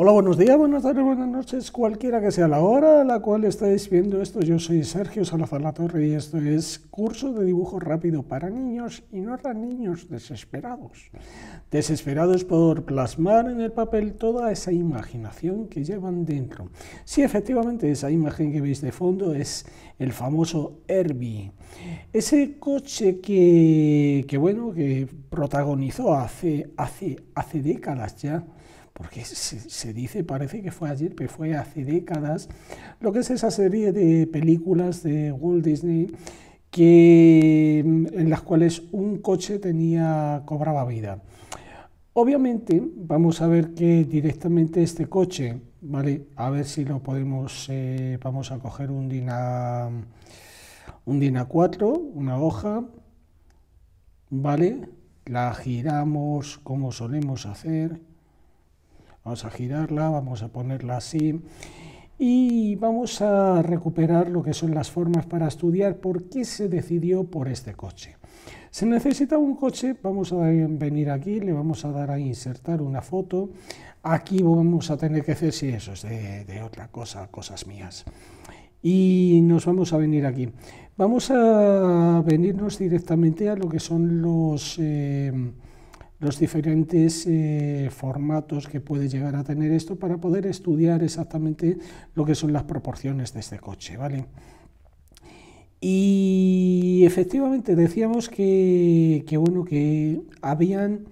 Hola, buenos días, buenas tardes, buenas noches, cualquiera que sea la hora a la cual estáis viendo esto. Yo soy Sergio Salazar Torre y esto es curso de dibujo rápido para niños y no para niños desesperados. Desesperados por plasmar en el papel toda esa imaginación que llevan dentro. Sí, efectivamente, esa imagen que veis de fondo es el famoso Herbie. Ese coche que, bueno, que protagonizó hace, hace, hace décadas ya porque se, dice, parece que fue ayer, pero fue hace décadas, lo que es esa serie de películas de Walt Disney que, mm, en las cuales un coche tenía, cobraba vida. Obviamente, vamos a ver que directamente este coche, ¿vale? A ver si lo podemos, eh, vamos a coger un DINA, un DINA 4, una hoja, ¿vale? La giramos como solemos hacer, Vamos a girarla, vamos a ponerla así y vamos a recuperar lo que son las formas para estudiar por qué se decidió por este coche. Se necesita un coche, vamos a venir aquí, le vamos a dar a insertar una foto. Aquí vamos a tener que hacer si eso es de, otra cosa, cosas mías. Y nos vamos a venir aquí. Vamos a venirnos directamente a lo que son los... Eh, los diferentes eh, formatos que puede llegar a tener esto para poder estudiar exactamente lo que son las proporciones de este coche, ¿vale? Y efectivamente decíamos que, bueno, que habían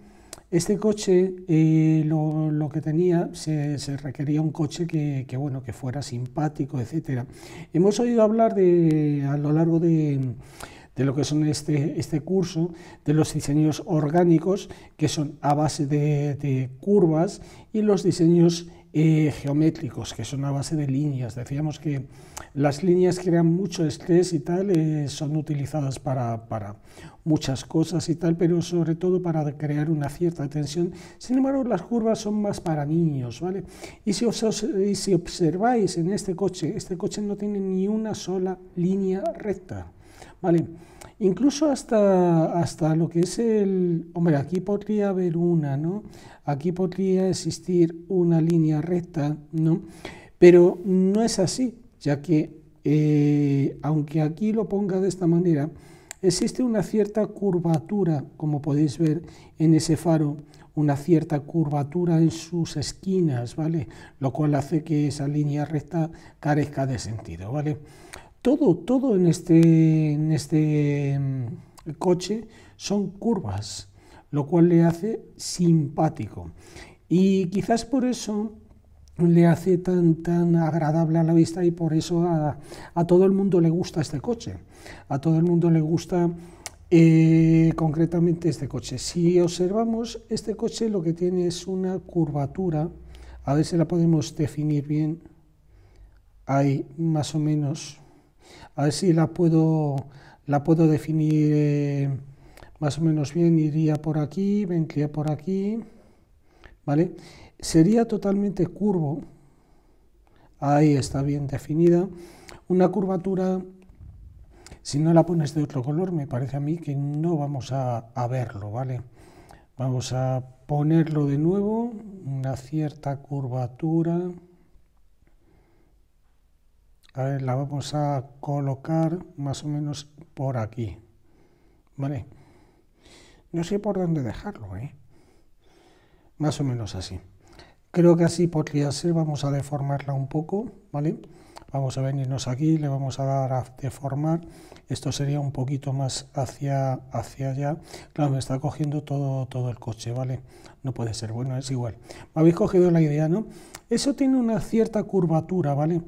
este coche eh, lo, que tenía se, requería un coche que, que, bueno que fuera simpático, etcétera. Hemos oído hablar de a lo largo de de lo que son este, este curso, de los diseños orgánicos, que son a base de, curvas, y los diseños eh, geométricos, que son a base de líneas. Decíamos que las líneas crean mucho estrés y tal, eh, son utilizadas para, muchas cosas y tal, pero sobre todo para crear una cierta tensión. Sin embargo, las curvas son más para niños, ¿vale? Y si, y si observáis en este coche, este coche no tiene ni una sola línea recta. Vale, incluso hasta, hasta lo que es el... Hombre, aquí podría haber una, ¿no? Aquí podría existir una línea recta, ¿no? Pero no es así, ya que eh, aunque aquí lo ponga de esta manera, existe una cierta curvatura, como podéis ver en ese faro, una cierta curvatura en sus esquinas, ¿vale? Lo cual hace que esa línea recta carezca de sentido, ¿vale? Todo, todo en este, este mm, coche son curvas, lo cual le hace simpático. Y quizás por eso le hace tan, tan agradable a la vista y por eso a, todo el mundo le gusta este coche. A todo el mundo le gusta eh, concretamente este coche. Si observamos, este coche lo que tiene es una curvatura, a ver si la podemos definir bien, hay más o menos a ver si la puedo, la puedo definir eh, más o menos bien. Iría por aquí, vendría por aquí. ¿Vale? Sería totalmente curvo. Ahí está bien definida. Una curvatura, si no la pones de otro color, me parece a mí que no vamos a, a verlo, ¿vale? Vamos a ponerlo de nuevo, una cierta curvatura la vamos a colocar más o menos por aquí, ¿vale? No sé por dónde dejarlo, ¿eh? Más o menos así. Creo que así podría ser, vamos a deformarla un poco, ¿vale? Vamos a venirnos aquí, le vamos a dar a deformar, esto sería un poquito más hacia, hacia allá. Claro, me está cogiendo todo, todo el coche, ¿vale? No puede ser, bueno, es igual. Me habéis cogido la idea, ¿no? Eso tiene una cierta curvatura, ¿vale?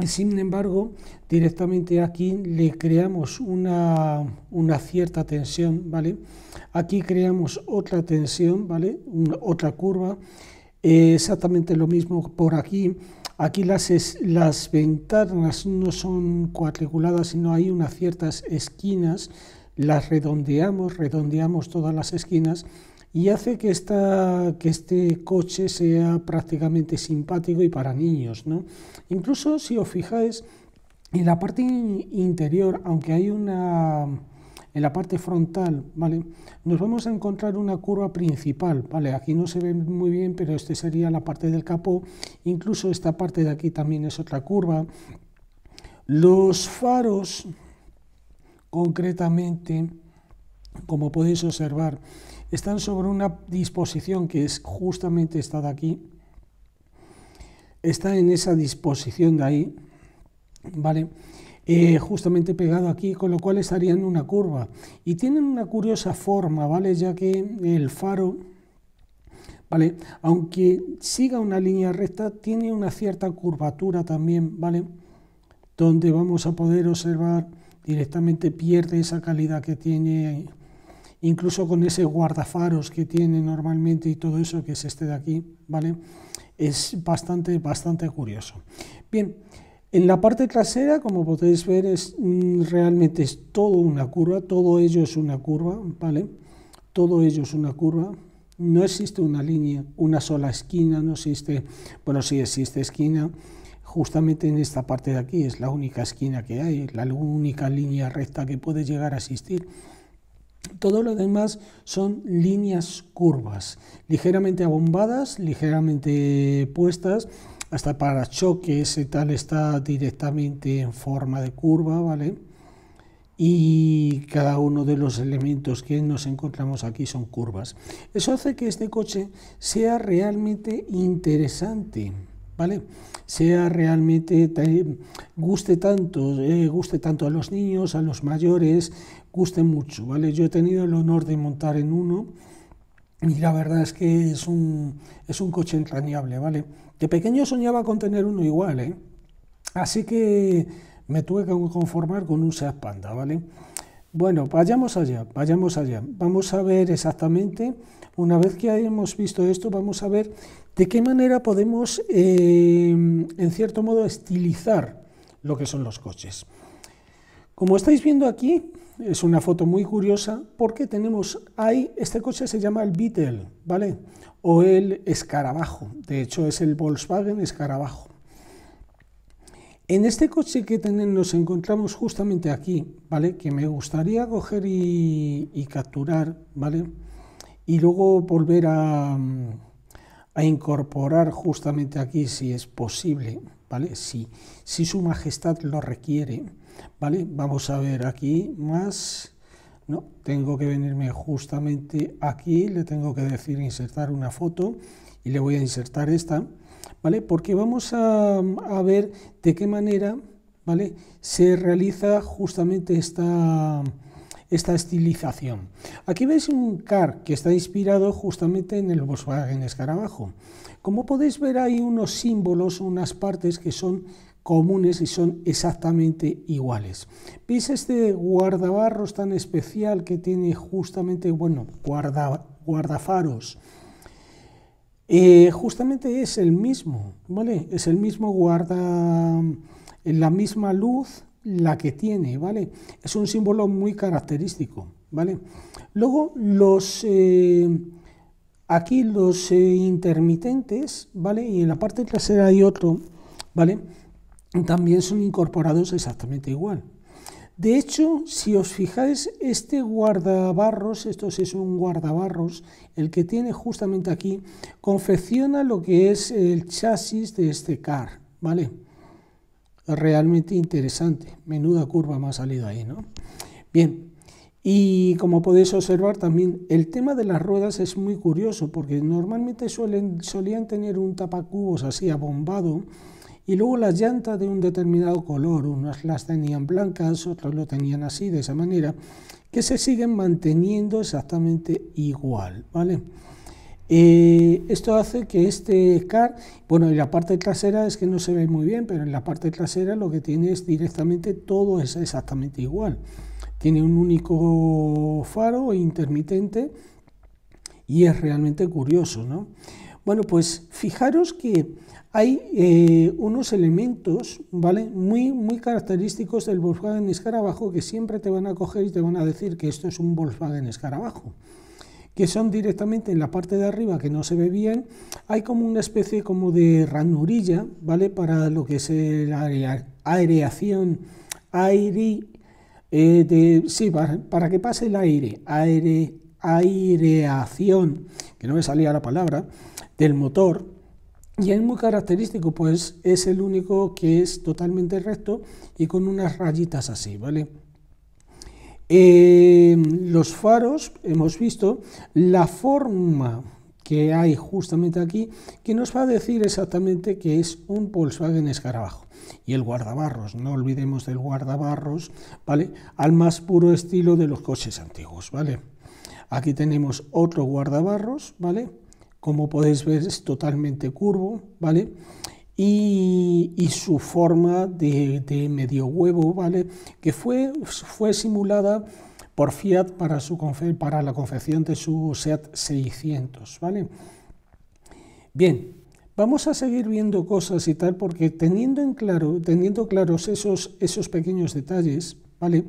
Sin embargo, directamente aquí le creamos una, cierta tensión, ¿vale? Aquí creamos otra tensión, ¿vale? otra curva. Eh, exactamente lo mismo por aquí. Aquí las, las ventanas no son cuadriculadas, sino hay unas ciertas esquinas. Las redondeamos, redondeamos todas las esquinas y hace que, esta, que este coche sea prácticamente simpático y para niños. ¿no? Incluso si os fijáis, en la parte interior, aunque hay una... En la parte frontal, ¿vale? Nos vamos a encontrar una curva principal, ¿vale? Aquí no se ve muy bien, pero este sería la parte del capó. Incluso esta parte de aquí también es otra curva. Los faros, concretamente, como podéis observar, están sobre una disposición que es justamente esta de aquí, está en esa disposición de ahí, ¿vale? Eh, justamente pegado aquí, con lo cual estarían en una curva. Y tienen una curiosa forma, ¿vale? Ya que el faro, ¿vale? Aunque siga una línea recta, tiene una cierta curvatura también, ¿vale? Donde vamos a poder observar directamente pierde esa calidad que tiene incluso con ese guardafaros que tiene normalmente y todo eso, que es este de aquí, ¿vale? Es bastante, bastante curioso. Bien, en la parte trasera, como podéis ver, es mm, realmente es todo una curva, todo ello es una curva, ¿vale? Todo ello es una curva, no existe una línea, una sola esquina, no existe, bueno, sí existe esquina, justamente en esta parte de aquí es la única esquina que hay, la única línea recta que puede llegar a existir, todo lo demás son líneas curvas, ligeramente abombadas, ligeramente puestas, hasta para choque ese tal está directamente en forma de curva, ¿vale? Y cada uno de los elementos que nos encontramos aquí son curvas. Eso hace que este coche sea realmente interesante. ¿vale? Sea realmente, guste tanto, eh, guste tanto a los niños, a los mayores, guste mucho, ¿vale? Yo he tenido el honor de montar en uno y la verdad es que es un, es un coche entrañable, ¿vale? De pequeño soñaba con tener uno igual, ¿eh? Así que me tuve que conformar con un Seat Panda, ¿vale? Bueno, vayamos allá, vayamos allá. Vamos a ver exactamente, una vez que hayamos visto esto, vamos a ver de qué manera podemos, eh, en cierto modo, estilizar lo que son los coches. Como estáis viendo aquí, es una foto muy curiosa porque tenemos ahí, este coche se llama el Beetle, ¿vale? O el escarabajo, de hecho es el Volkswagen escarabajo. En este coche que tenemos nos encontramos justamente aquí, ¿vale? Que me gustaría coger y, capturar, ¿vale? Y luego volver a, incorporar justamente aquí si es posible, ¿vale? Si, si su majestad lo requiere, ¿vale? Vamos a ver aquí más... No, tengo que venirme justamente aquí, le tengo que decir insertar una foto y le voy a insertar esta ¿vale? Porque vamos a, ver de qué manera, ¿vale? Se realiza justamente esta esta estilización. Aquí veis un car que está inspirado justamente en el Volkswagen Escarabajo. Como podéis ver hay unos símbolos, unas partes que son comunes y son exactamente iguales. ¿Veis este guardabarros tan especial que tiene justamente, bueno, guarda, guardafaros? Eh, justamente es el mismo, ¿vale? Es el mismo, guarda eh, la misma luz la que tiene, ¿vale? Es un símbolo muy característico, ¿vale? Luego los... Eh, aquí los intermitentes, ¿vale? Y en la parte trasera hay otro, ¿vale? También son incorporados exactamente igual, de hecho, si os fijáis, este guardabarros, esto es un guardabarros, el que tiene justamente aquí, confecciona lo que es el chasis de este car, ¿vale? Realmente interesante. Menuda curva me ha salido ahí, ¿no? Bien, y como podéis observar también, el tema de las ruedas es muy curioso, porque normalmente solían tener un tapacubos así abombado, y luego las llantas de un determinado color, unas las tenían blancas, otras lo tenían así, de esa manera, que se siguen manteniendo exactamente igual, ¿vale? Eh, esto hace que este car, bueno, en la parte trasera es que no se ve muy bien, pero en la parte trasera lo que tiene es directamente todo es exactamente igual. Tiene un único faro intermitente y es realmente curioso, ¿no? Bueno, pues fijaros que hay eh, unos elementos ¿vale? muy, muy característicos del Volkswagen Escarabajo que siempre te van a coger y te van a decir que esto es un Volkswagen Escarabajo que son directamente en la parte de arriba que no se ve bien, hay como una especie como de ranurilla, ¿vale? Para lo que es la aireación, aire, eh, de, sí, para, para, que pase el aire, aire, aireación, que no me salía la palabra, del motor, y es muy característico, pues es el único que es totalmente recto y con unas rayitas así, ¿vale? Eh, los faros, hemos visto la forma que hay justamente aquí, que nos va a decir exactamente que es un Volkswagen Escarabajo. Y el guardabarros, no olvidemos del guardabarros, ¿vale? Al más puro estilo de los coches antiguos, ¿vale? Aquí tenemos otro guardabarros, ¿vale? Como podéis ver es totalmente curvo, ¿vale? Y, su forma de, medio huevo, ¿vale? Que fue, fue simulada por Fiat para, su, para la confección de su SEAT 600, ¿vale? Bien, vamos a seguir viendo cosas y tal, porque teniendo en claro, teniendo claros esos, esos pequeños detalles, ¿vale?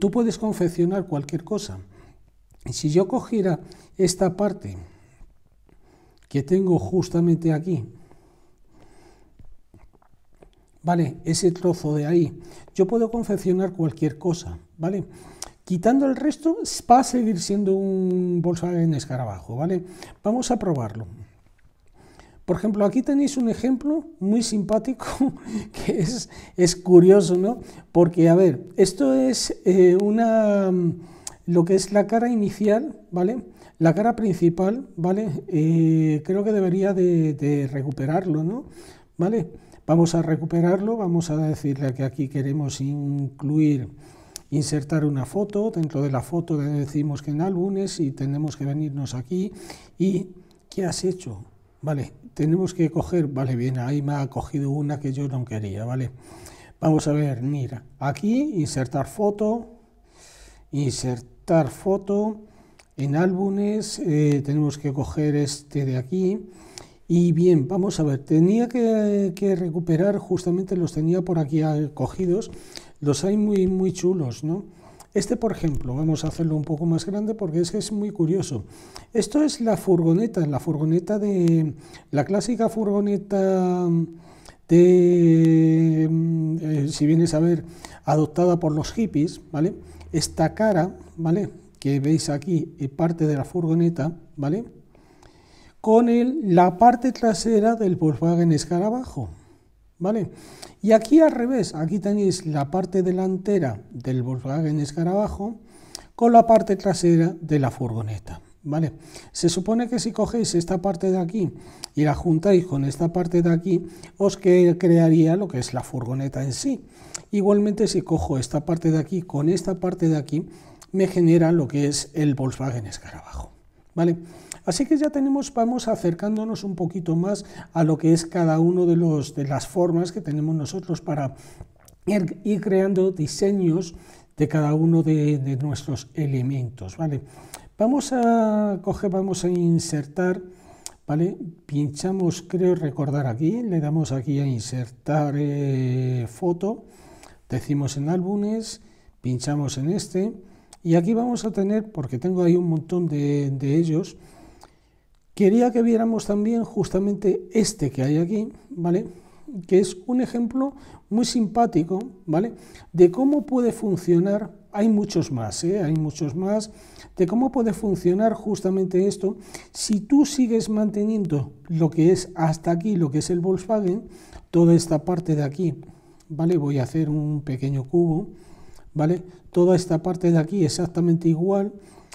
Tú puedes confeccionar cualquier cosa. Si yo cogiera esta parte que tengo justamente aquí. ¿Vale? Ese trozo de ahí. Yo puedo confeccionar cualquier cosa, ¿vale? Quitando el resto, va a seguir siendo un Volkswagen escarabajo, ¿vale? Vamos a probarlo. Por ejemplo, aquí tenéis un ejemplo muy simpático que es, curioso, ¿no? Porque, a ver, esto es eh, una, lo que es la cara inicial, ¿vale? La cara principal, ¿vale? Eh, creo que debería de, recuperarlo, ¿no? ¿Vale? Vamos a recuperarlo, vamos a decirle que aquí queremos incluir, insertar una foto, dentro de la foto le decimos que en álbumes y tenemos que venirnos aquí y ¿qué has hecho? Vale, tenemos que coger, vale, bien, ahí me ha cogido una que yo no quería, ¿vale? Vamos a ver, mira, aquí insertar foto, insertar foto, en álbumes eh, tenemos que coger este de aquí. Y bien, vamos a ver, tenía que, recuperar, justamente los tenía por aquí cogidos, los hay muy, muy chulos, ¿no? Este, por ejemplo, vamos a hacerlo un poco más grande porque es que es muy curioso. Esto es la furgoneta, la furgoneta de, la clásica furgoneta de, mm, eh, si vienes a ver, adoptada por los hippies, ¿vale? Esta cara, ¿vale? que veis aquí, parte de la furgoneta, ¿vale? Con el, la parte trasera del Volkswagen Escarabajo, ¿vale? Y aquí al revés, aquí tenéis la parte delantera del Volkswagen Escarabajo con la parte trasera de la furgoneta, ¿vale? Se supone que si cogéis esta parte de aquí y la juntáis con esta parte de aquí, os crearía lo que es la furgoneta en sí. Igualmente si cojo esta parte de aquí con esta parte de aquí, me genera lo que es el Volkswagen Escarabajo. ¿Vale? Así que ya tenemos, vamos acercándonos un poquito más a lo que es cada uno de, los, de las formas que tenemos nosotros para ir, creando diseños de cada uno de, nuestros elementos, ¿vale? Vamos a coger, vamos a insertar, ¿vale? Pinchamos, creo recordar aquí, le damos aquí a insertar eh, foto, decimos en álbumes, pinchamos en este, y aquí vamos a tener, porque tengo ahí un montón de, ellos, quería que viéramos también justamente este que hay aquí, ¿vale? Que es un ejemplo muy simpático, ¿vale? De cómo puede funcionar, hay muchos más, ¿eh? Hay muchos más, de cómo puede funcionar justamente esto si tú sigues manteniendo lo que es hasta aquí, lo que es el Volkswagen, toda esta parte de aquí, ¿vale? Voy a hacer un pequeño cubo, ¿vale? Toda esta parte de aquí exactamente igual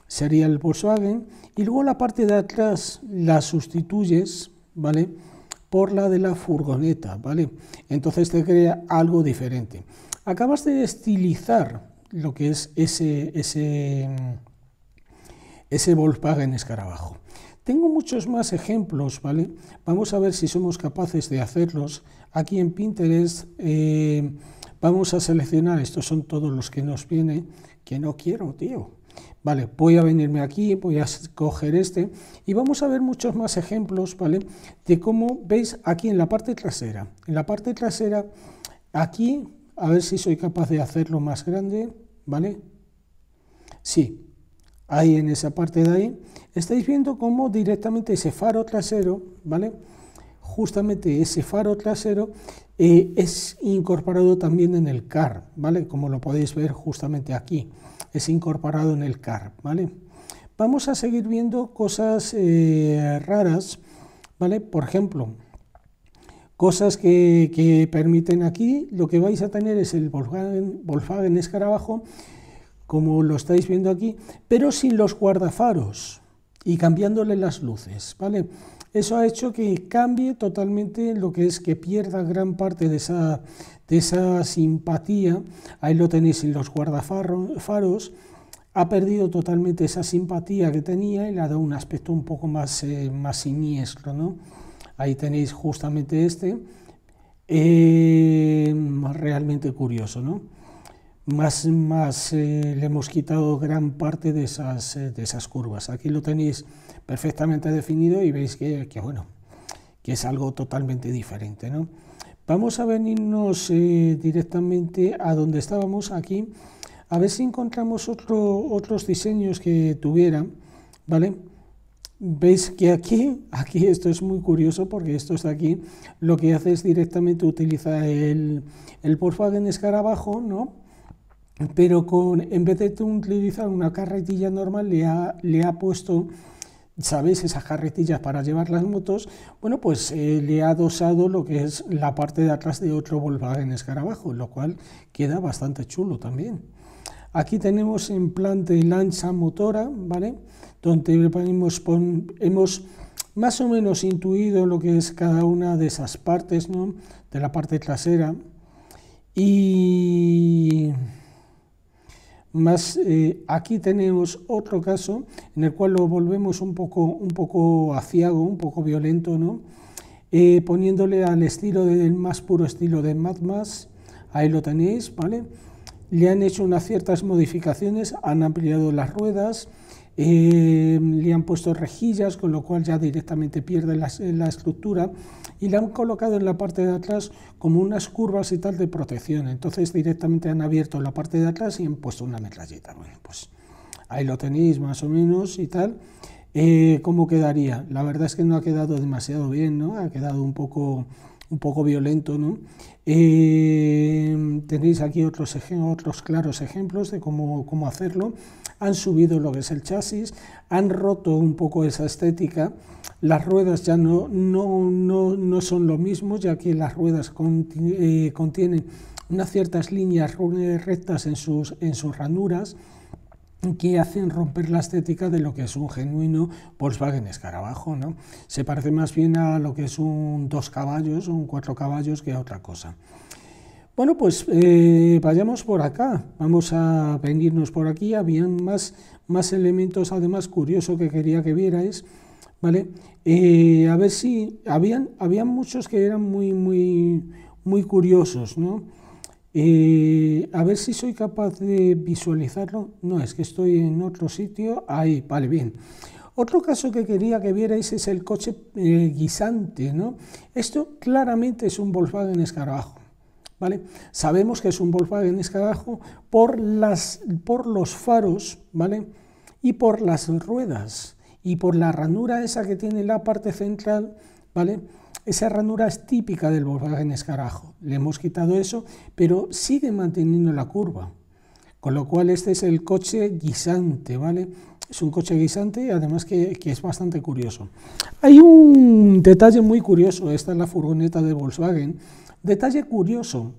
sería el Volkswagen y luego la parte de atrás la sustituyes, ¿vale? por la de la furgoneta, ¿vale? Entonces te crea algo diferente. Acabas de estilizar lo que es ese, ese, ese Volkswagen escarabajo. Tengo muchos más ejemplos, ¿vale? Vamos a ver si somos capaces de hacerlos. Aquí en Pinterest eh, Vamos a seleccionar, estos son todos los que nos vienen, que no quiero, tío. Vale, voy a venirme aquí, voy a escoger este y vamos a ver muchos más ejemplos, ¿vale? De cómo veis aquí en la parte trasera. En la parte trasera, aquí, a ver si soy capaz de hacerlo más grande, ¿vale? Sí, ahí en esa parte de ahí, estáis viendo cómo directamente ese faro trasero, ¿vale? justamente ese faro trasero eh, es incorporado también en el car, ¿vale? Como lo podéis ver justamente aquí, es incorporado en el car, ¿vale? Vamos a seguir viendo cosas eh, raras, ¿vale? Por ejemplo, cosas que, permiten aquí, lo que vais a tener es el Volkswagen, Volkswagen Escarabajo, como lo estáis viendo aquí, pero sin los guardafaros y cambiándole las luces, ¿vale? Eso ha hecho que cambie totalmente lo que es que pierda gran parte de esa, de esa simpatía. Ahí lo tenéis en los guardafaros. Ha perdido totalmente esa simpatía que tenía y le ha dado un aspecto un poco más, eh, más siniestro. ¿no? Ahí tenéis justamente este. Eh, realmente curioso, ¿no? Más, más eh, le hemos quitado gran parte de esas, de esas curvas. Aquí lo tenéis perfectamente definido y veis que, bueno, que es algo totalmente diferente. ¿no? Vamos a venirnos eh, directamente a donde estábamos aquí, a ver si encontramos otro, otros diseños que tuvieran, ¿vale? Veis que aquí, aquí esto es muy curioso porque esto está aquí, lo que hace es directamente utilizar el, el Volkswagen Escarabajo, ¿no? Pero con, en vez de utilizar una carretilla normal, le ha, le ha puesto ¿sabes? Esas carretillas para llevar las motos, bueno, pues eh, le ha dosado lo que es la parte de atrás de otro Volkswagen Escarabajo, lo cual queda bastante chulo también. Aquí tenemos en de lancha motora, ¿vale? Donde hemos, hemos más o menos intuido lo que es cada una de esas partes, ¿no? De la parte trasera. Y más eh, aquí tenemos otro caso en el cual lo volvemos un poco, un poco aciago, un poco violento, ¿no? Eh, poniéndole al estilo del más puro estilo de Mad Max, ahí lo tenéis, ¿vale? Le han hecho unas ciertas modificaciones, han ampliado las ruedas, eh, le han puesto rejillas, con lo cual ya directamente pierde la, la estructura y la han colocado en la parte de atrás como unas curvas y tal de protección. Entonces directamente han abierto la parte de atrás y han puesto una metralleta. Bueno, pues ahí lo tenéis más o menos y tal. Eh, ¿Cómo quedaría? La verdad es que no ha quedado demasiado bien, ¿no? Ha quedado un poco, un poco violento, ¿no? Eh, tenéis aquí otros, otros claros ejemplos de cómo, hacerlo. Han subido lo que es el chasis, han roto un poco esa estética. Las ruedas ya no, son lo mismo, ya que las ruedas eh, contienen unas ciertas líneas eh, rectas en en sus ranuras que hacen romper la estética de lo que es un genuino Volkswagen Escarabajo, ¿no? Se parece más bien a lo que es un dos caballos o un cuatro caballos que a otra cosa. Bueno, pues eh, vayamos por acá, vamos a venirnos por aquí, habían más, más elementos además curioso que quería que vierais, ¿vale? Eh, a ver si, habían, habían muchos que eran muy, muy, muy curiosos, ¿no? Eh, a ver si soy capaz de visualizarlo. No, es que estoy en otro sitio. Ahí, vale, bien. Otro caso que quería que vierais es el coche eh, guisante, ¿no? Esto claramente es un Volkswagen Escarabajo, ¿vale? Sabemos que es un Volkswagen Escarabajo por, las, por los faros, ¿vale? Y por las ruedas, y por la ranura esa que tiene la parte central, ¿vale? esa ranura es típica del Volkswagen Escarajo. Le hemos quitado eso, pero sigue manteniendo la curva. Con lo cual este es el coche guisante, ¿vale? Es un coche guisante, y además que, es bastante curioso. Hay un detalle muy curioso, esta es la furgoneta de Volkswagen. Detalle curioso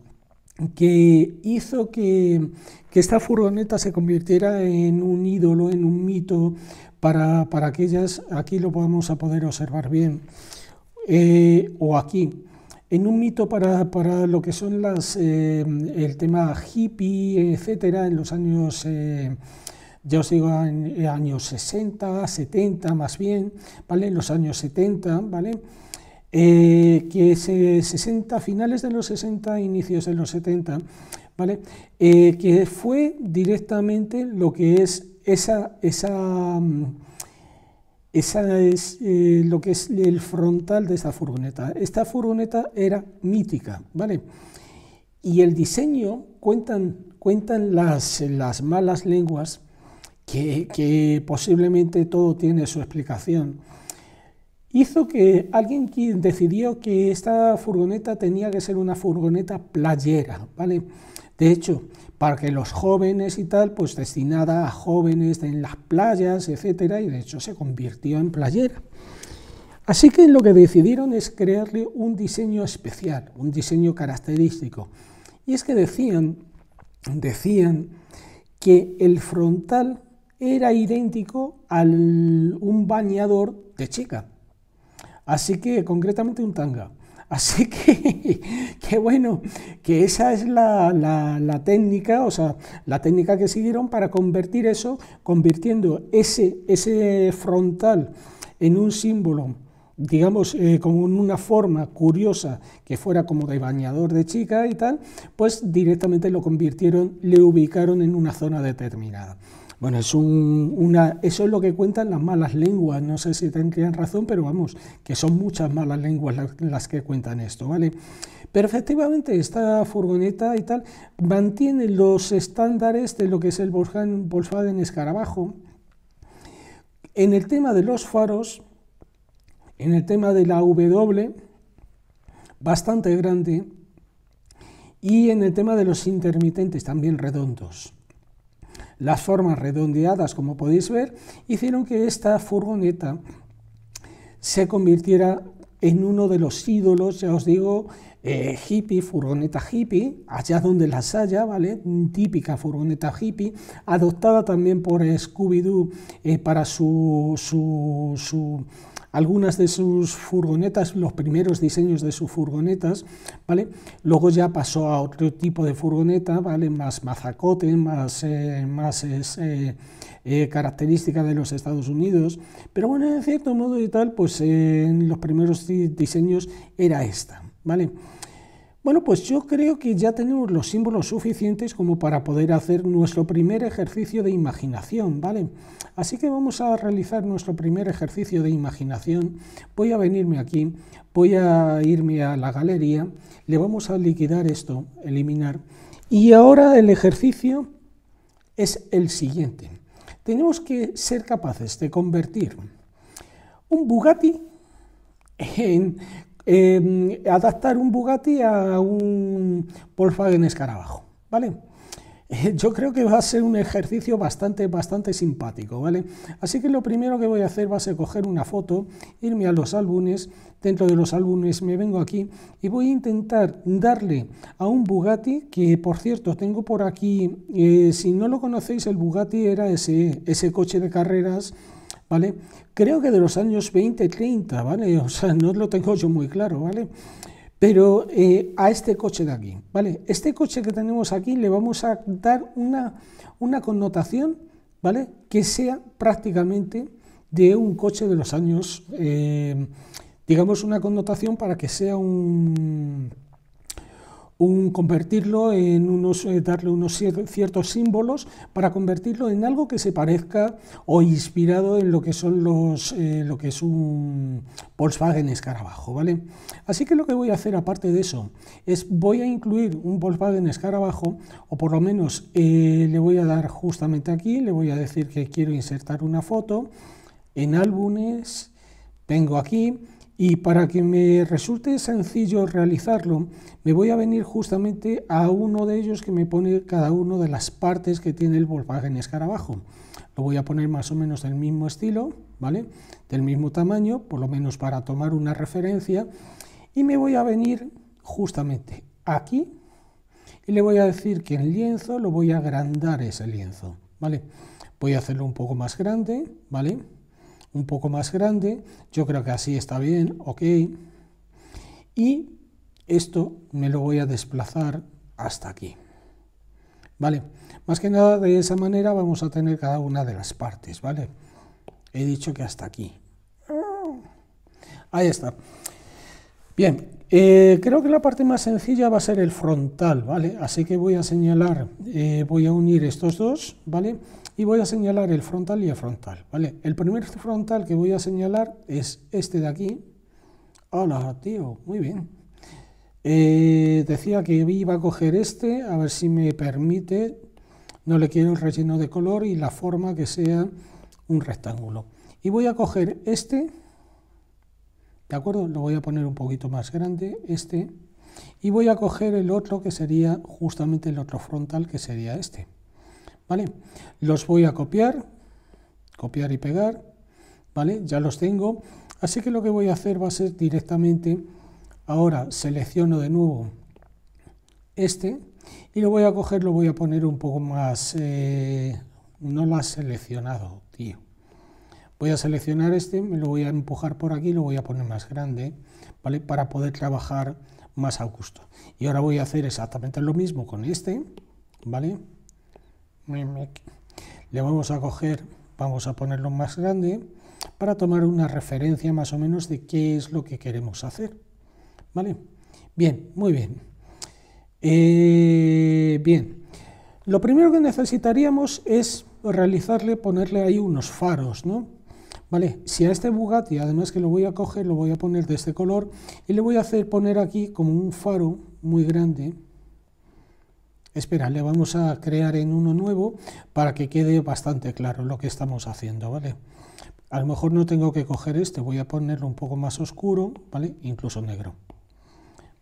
que hizo que, esta furgoneta se convirtiera en un ídolo, en un mito para, para aquellas, aquí lo vamos a poder observar bien. Eh, o aquí, en un mito para, para lo que son las, eh, el tema hippie, etcétera, en los años, eh, ya os digo, en, años 60, 70 más bien, ¿vale? En los años 70, ¿vale? que 60, finales de los 60, inicios de los 70, ¿vale? que fue directamente lo que es esa, esa mm, esa es eh, lo que es el frontal de esta furgoneta. Esta furgoneta era mítica, ¿vale? Y el diseño, cuentan, cuentan las, las malas lenguas, que, que posiblemente todo tiene su explicación, hizo que alguien decidió que esta furgoneta tenía que ser una furgoneta playera, ¿vale? De hecho, para que los jóvenes y tal, pues destinada a jóvenes en las playas, etcétera, y de hecho se convirtió en playera. Así que lo que decidieron es crearle un diseño especial, un diseño característico. Y es que decían, decían que el frontal era idéntico a un bañador de chica. Así que concretamente un tanga. Así que, qué bueno, que esa es la, técnica, o sea, la técnica que siguieron para convertir eso, convirtiendo ese, frontal en un símbolo, digamos, eh, con una forma curiosa que fuera como de bañador de chica y tal, pues directamente lo convirtieron, le ubicaron en una zona determinada. Bueno, es eso es lo que cuentan las malas lenguas. No sé si tendrían razón, pero vamos, que son muchas malas lenguas las, que cuentan esto, ¿vale? Pero efectivamente esta furgoneta y tal mantiene los estándares de lo que es el Volkswagen, Volkswagen Escarabajo. En el tema de los faros, en el tema de la W, bastante grande, y en el tema de los intermitentes, también redondos. Las formas redondeadas, como podéis ver, hicieron que esta furgoneta se convirtiera en uno de los ídolos, ya os digo, eh, hippie, furgoneta hippie, allá donde las haya, ¿vale? Típica furgoneta hippie, adoptada también por Scooby-Doo eh, para su, su algunas de sus furgonetas, los primeros diseños de sus furgonetas, ¿vale? Luego ya pasó a otro tipo de furgoneta, ¿vale? Más mazacote, más, eh, más eh, eh, característica de los Estados Unidos. Pero bueno, en cierto modo y tal, pues en los primeros diseños era esta, ¿vale? Bueno, pues yo creo que ya tenemos los símbolos suficientes como para poder hacer nuestro primer ejercicio de imaginación, ¿vale? Así que vamos a realizar nuestro primer ejercicio de imaginación. Voy a venirme aquí, voy a irme a la galería, le vamos a liquidar esto, eliminar. Y ahora el ejercicio es el siguiente. Tenemos que ser capaces de convertir un Bugatti en Em, adaptar un Bugatti a un Volkswagen Escarabajo, ¿vale? Yo creo que va a ser un ejercicio bastante, bastante simpático, ¿vale? Así que lo primero que voy a hacer va a ser coger una foto, irme a los álbumes, dentro de los álbumes me vengo aquí y voy a intentar darle a un Bugatti, que por cierto tengo por aquí, eh, si no lo conocéis, el Bugatti era ese, ese coche de carreras ¿vale? Creo que de los años 20, 30, ¿vale? O sea, no lo tengo yo muy claro, ¿vale? Pero eh, a este coche de aquí, ¿vale? Este coche que tenemos aquí le vamos a dar una, una connotación, ¿vale? Que sea prácticamente de un coche de los años, eh, digamos, una connotación para que sea un convertirlo en unos, eh, darle unos ciertos símbolos para convertirlo en algo que se parezca o inspirado en lo que son los, eh, lo que es un Volkswagen Escarabajo, ¿vale? Así que lo que voy a hacer aparte de eso es voy a incluir un Volkswagen Escarabajo o por lo menos eh, le voy a dar justamente aquí, le voy a decir que quiero insertar una foto en álbumes, tengo aquí y para que me resulte sencillo realizarlo, me voy a venir justamente a uno de ellos que me pone cada una de las partes que tiene el en Escarabajo. Lo voy a poner más o menos del mismo estilo, ¿vale? Del mismo tamaño, por lo menos para tomar una referencia. Y me voy a venir justamente aquí y le voy a decir que en lienzo lo voy a agrandar ese lienzo, ¿vale? Voy a hacerlo un poco más grande, ¿vale? un poco más grande. Yo creo que así está bien, ok. Y esto me lo voy a desplazar hasta aquí. ¿Vale? Más que nada de esa manera vamos a tener cada una de las partes, ¿vale? He dicho que hasta aquí. Ahí está. Bien, eh, creo que la parte más sencilla va a ser el frontal, ¿vale? Así que voy a señalar, eh, voy a unir estos dos, ¿vale? y voy a señalar el frontal y el frontal. ¿vale? El primer frontal que voy a señalar es este de aquí. Hola, tío, muy bien. Eh, decía que iba a coger este, a ver si me permite. No le quiero el relleno de color y la forma que sea un rectángulo. Y voy a coger este, ¿de acuerdo? Lo voy a poner un poquito más grande, este. Y voy a coger el otro que sería justamente el otro frontal, que sería este. ¿vale? Los voy a copiar, copiar y pegar, ¿vale? Ya los tengo, así que lo que voy a hacer va a ser directamente, ahora selecciono de nuevo este y lo voy a coger, lo voy a poner un poco más, eh, no lo has seleccionado, tío. Voy a seleccionar este, me lo voy a empujar por aquí, lo voy a poner más grande, ¿vale? Para poder trabajar más a gusto. Y ahora voy a hacer exactamente lo mismo con este, ¿vale? le vamos a coger, vamos a ponerlo más grande para tomar una referencia más o menos de qué es lo que queremos hacer. ¿Vale? Bien, muy bien. Eh, bien, lo primero que necesitaríamos es realizarle, ponerle ahí unos faros, ¿no? Vale, si a este Bugatti, además que lo voy a coger, lo voy a poner de este color y le voy a hacer poner aquí como un faro muy grande, Espera, le vamos a crear en uno nuevo para que quede bastante claro lo que estamos haciendo, ¿vale? A lo mejor no tengo que coger este, voy a ponerlo un poco más oscuro, ¿vale? Incluso negro.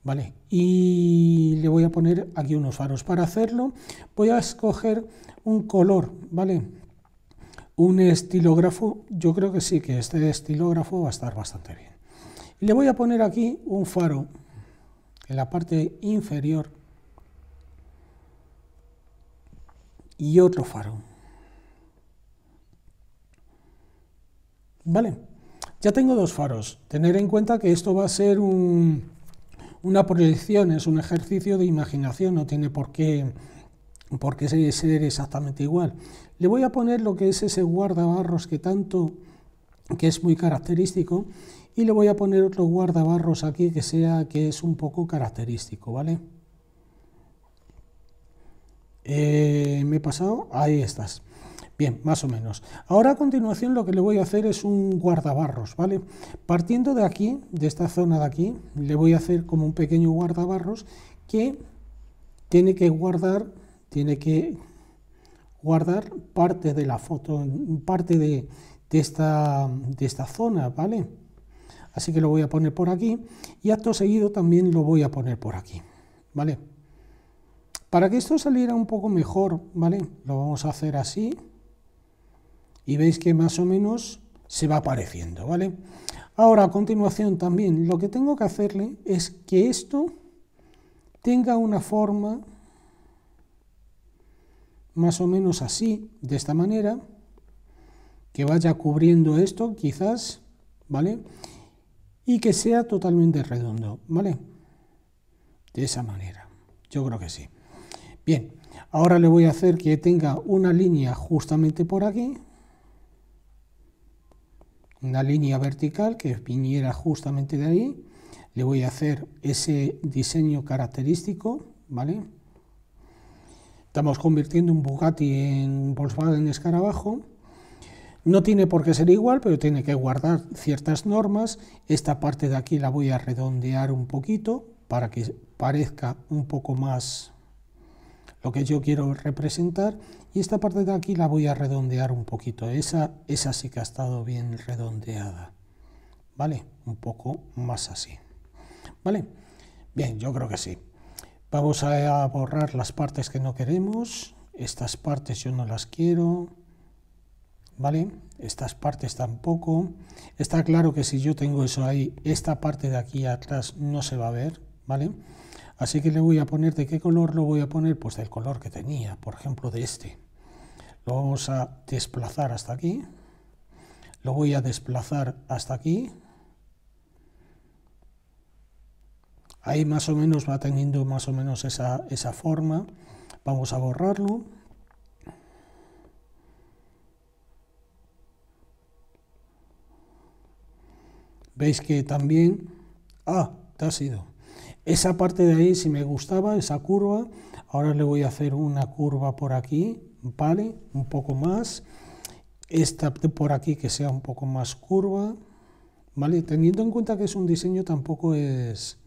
¿Vale? Y le voy a poner aquí unos faros. Para hacerlo voy a escoger un color, ¿vale? Un estilógrafo, yo creo que sí, que este estilógrafo va a estar bastante bien. le voy a poner aquí un faro en la parte inferior y otro faro. Vale, ya tengo dos faros. Tener en cuenta que esto va a ser una proyección, es un ejercicio de imaginación, no tiene por qué, por qué ser exactamente igual. Le voy a poner lo que es ese guardabarros que tanto, que es muy característico, y le voy a poner otro guardabarros aquí que sea, que es un poco característico, ¿vale? Eh, me he pasado, ahí estás. Bien, más o menos. Ahora a continuación lo que le voy a hacer es un guardabarros, ¿vale? Partiendo de aquí, de esta zona de aquí, le voy a hacer como un pequeño guardabarros que tiene que guardar, tiene que guardar parte de la foto, parte de, esta, de esta zona, ¿vale? Así que lo voy a poner por aquí y acto seguido también lo voy a poner por aquí, ¿vale? Para que esto saliera un poco mejor, ¿vale? Lo vamos a hacer así. Y veis que más o menos se va apareciendo, ¿vale? Ahora, a continuación también, lo que tengo que hacerle es que esto tenga una forma más o menos así, de esta manera, que vaya cubriendo esto, quizás, ¿vale? Y que sea totalmente redondo, ¿vale? De esa manera, yo creo que sí. Bien, ahora le voy a hacer que tenga una línea justamente por aquí, una línea vertical que viniera justamente de ahí. Le voy a hacer ese diseño característico, ¿vale? Estamos convirtiendo un Bugatti en Volkswagen Escarabajo. No tiene por qué ser igual, pero tiene que guardar ciertas normas. Esta parte de aquí la voy a redondear un poquito para que parezca un poco más lo que yo quiero representar y esta parte de aquí la voy a redondear un poquito, esa, esa sí que ha estado bien redondeada, ¿vale? Un poco más así, ¿vale? Bien, yo creo que sí. Vamos a borrar las partes que no queremos, estas partes yo no las quiero, ¿vale? Estas partes tampoco. Está claro que si yo tengo eso ahí, esta parte de aquí atrás no se va a ver, ¿vale? vale Así que le voy a poner, ¿de qué color lo voy a poner? Pues del color que tenía, por ejemplo, de este. Lo vamos a desplazar hasta aquí. Lo voy a desplazar hasta aquí. Ahí más o menos va teniendo más o menos esa, forma. Vamos a borrarlo. Veis que también... Ah, te ha sido. Esa parte de ahí, si me gustaba, esa curva, ahora le voy a hacer una curva por aquí, ¿vale? Un poco más. Esta por aquí que sea un poco más curva, ¿vale? Teniendo en cuenta que es un diseño tampoco es...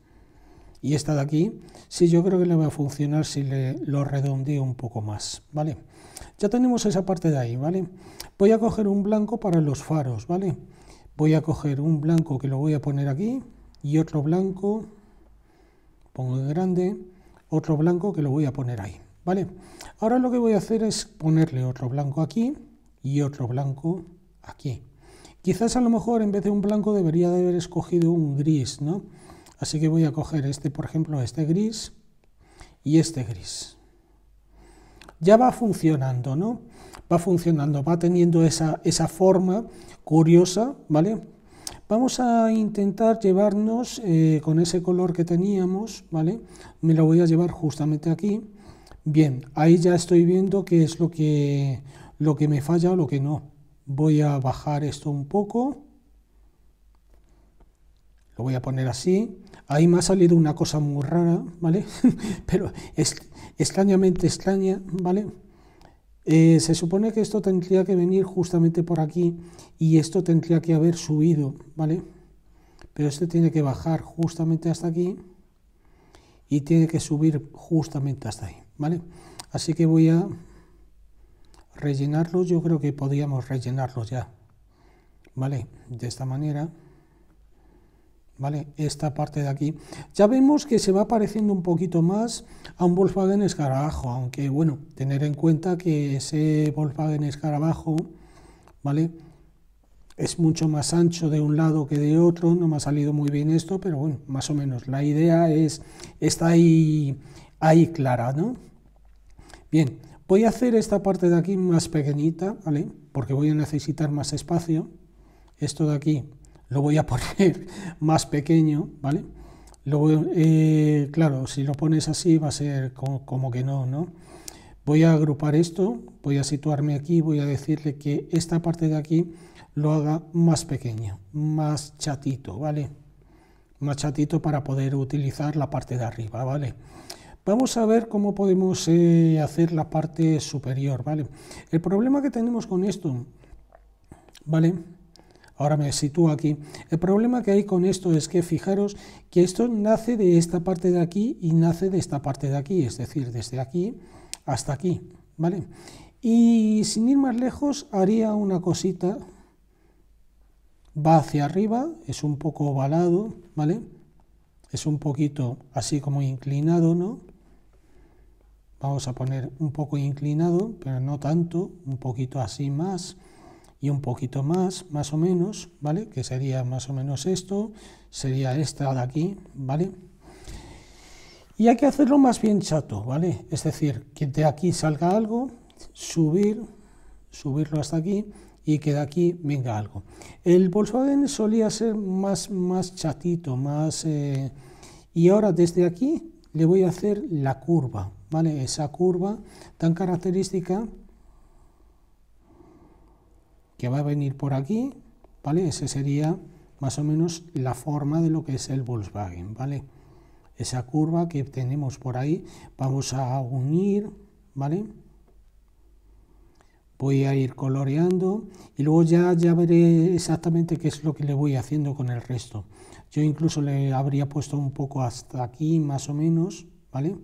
Y esta de aquí, sí, yo creo que le va a funcionar si le, lo redondeo un poco más, ¿vale? Ya tenemos esa parte de ahí, ¿vale? Voy a coger un blanco para los faros, ¿vale? Voy a coger un blanco que lo voy a poner aquí y otro blanco pongo en grande, otro blanco que lo voy a poner ahí, ¿vale? Ahora lo que voy a hacer es ponerle otro blanco aquí y otro blanco aquí. Quizás a lo mejor en vez de un blanco debería de haber escogido un gris, ¿no? Así que voy a coger este, por ejemplo, este gris y este gris. Ya va funcionando, ¿no? Va funcionando, va teniendo esa, esa forma curiosa, ¿vale? Vamos a intentar llevarnos eh, con ese color que teníamos, ¿vale? Me lo voy a llevar justamente aquí. Bien, ahí ya estoy viendo qué es lo que, lo que me falla o lo que no. Voy a bajar esto un poco. Lo voy a poner así. Ahí me ha salido una cosa muy rara, ¿vale? Pero es, extrañamente extraña, ¿vale? Eh, se supone que esto tendría que venir justamente por aquí y esto tendría que haber subido, ¿vale? Pero este tiene que bajar justamente hasta aquí y tiene que subir justamente hasta ahí, ¿vale? Así que voy a rellenarlo, yo creo que podríamos rellenarlo ya, ¿vale? De esta manera. ¿vale? Esta parte de aquí. Ya vemos que se va pareciendo un poquito más a un Volkswagen Escarabajo, aunque bueno, tener en cuenta que ese Volkswagen Escarabajo, ¿vale? Es mucho más ancho de un lado que de otro, no me ha salido muy bien esto, pero bueno, más o menos la idea es, está ahí, ahí clara, ¿no? Bien, voy a hacer esta parte de aquí más pequeñita, ¿vale? Porque voy a necesitar más espacio. Esto de aquí lo voy a poner más pequeño, ¿vale? Lo, eh, claro, si lo pones así va a ser como, que no, ¿no? Voy a agrupar esto, voy a situarme aquí, voy a decirle que esta parte de aquí lo haga más pequeño, más chatito, ¿vale? Más chatito para poder utilizar la parte de arriba, ¿vale? Vamos a ver cómo podemos eh, hacer la parte superior, ¿vale? El problema que tenemos con esto, ¿vale? Ahora me sitúo aquí. El problema que hay con esto es que fijaros que esto nace de esta parte de aquí y nace de esta parte de aquí, es decir, desde aquí hasta aquí, ¿vale? Y sin ir más lejos haría una cosita, va hacia arriba, es un poco ovalado, ¿vale? Es un poquito así como inclinado, ¿no? Vamos a poner un poco inclinado, pero no tanto, un poquito así más, y un poquito más, más o menos, ¿vale? Que sería más o menos esto, sería esta de aquí, ¿vale? Y hay que hacerlo más bien chato, ¿vale? Es decir, que de aquí salga algo, subir, subirlo hasta aquí y que de aquí venga algo. El Volkswagen solía ser más, más chatito, más... Eh, y ahora desde aquí le voy a hacer la curva, ¿vale? Esa curva tan característica que va a venir por aquí, ¿vale? Ese sería más o menos la forma de lo que es el Volkswagen, ¿vale? Esa curva que tenemos por ahí, vamos a unir, ¿vale? Voy a ir coloreando y luego ya, ya veré exactamente qué es lo que le voy haciendo con el resto. Yo incluso le habría puesto un poco hasta aquí, más o menos, ¿vale?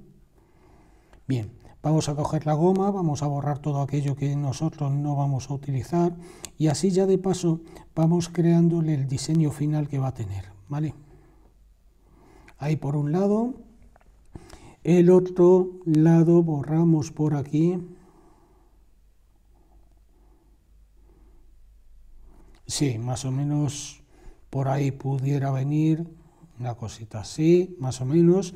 Bien, Vamos a coger la goma, vamos a borrar todo aquello que nosotros no vamos a utilizar y así ya de paso vamos creándole el diseño final que va a tener, ¿vale? Ahí por un lado, el otro lado borramos por aquí. Sí, más o menos por ahí pudiera venir una cosita así, más o menos.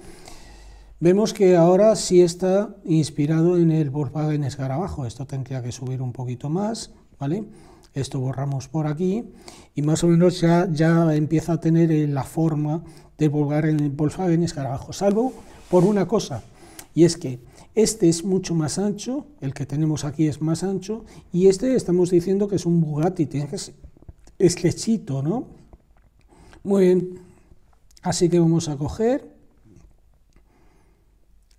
Vemos que ahora sí está inspirado en el Volkswagen Escarabajo, esto tendría que subir un poquito más, ¿vale? Esto borramos por aquí y más o menos ya, ya empieza a tener eh, la forma de el Volkswagen Escarabajo, salvo por una cosa, y es que este es mucho más ancho, el que tenemos aquí es más ancho, y este estamos diciendo que es un Bugatti, tiene que ¿no? Muy bien, así que vamos a coger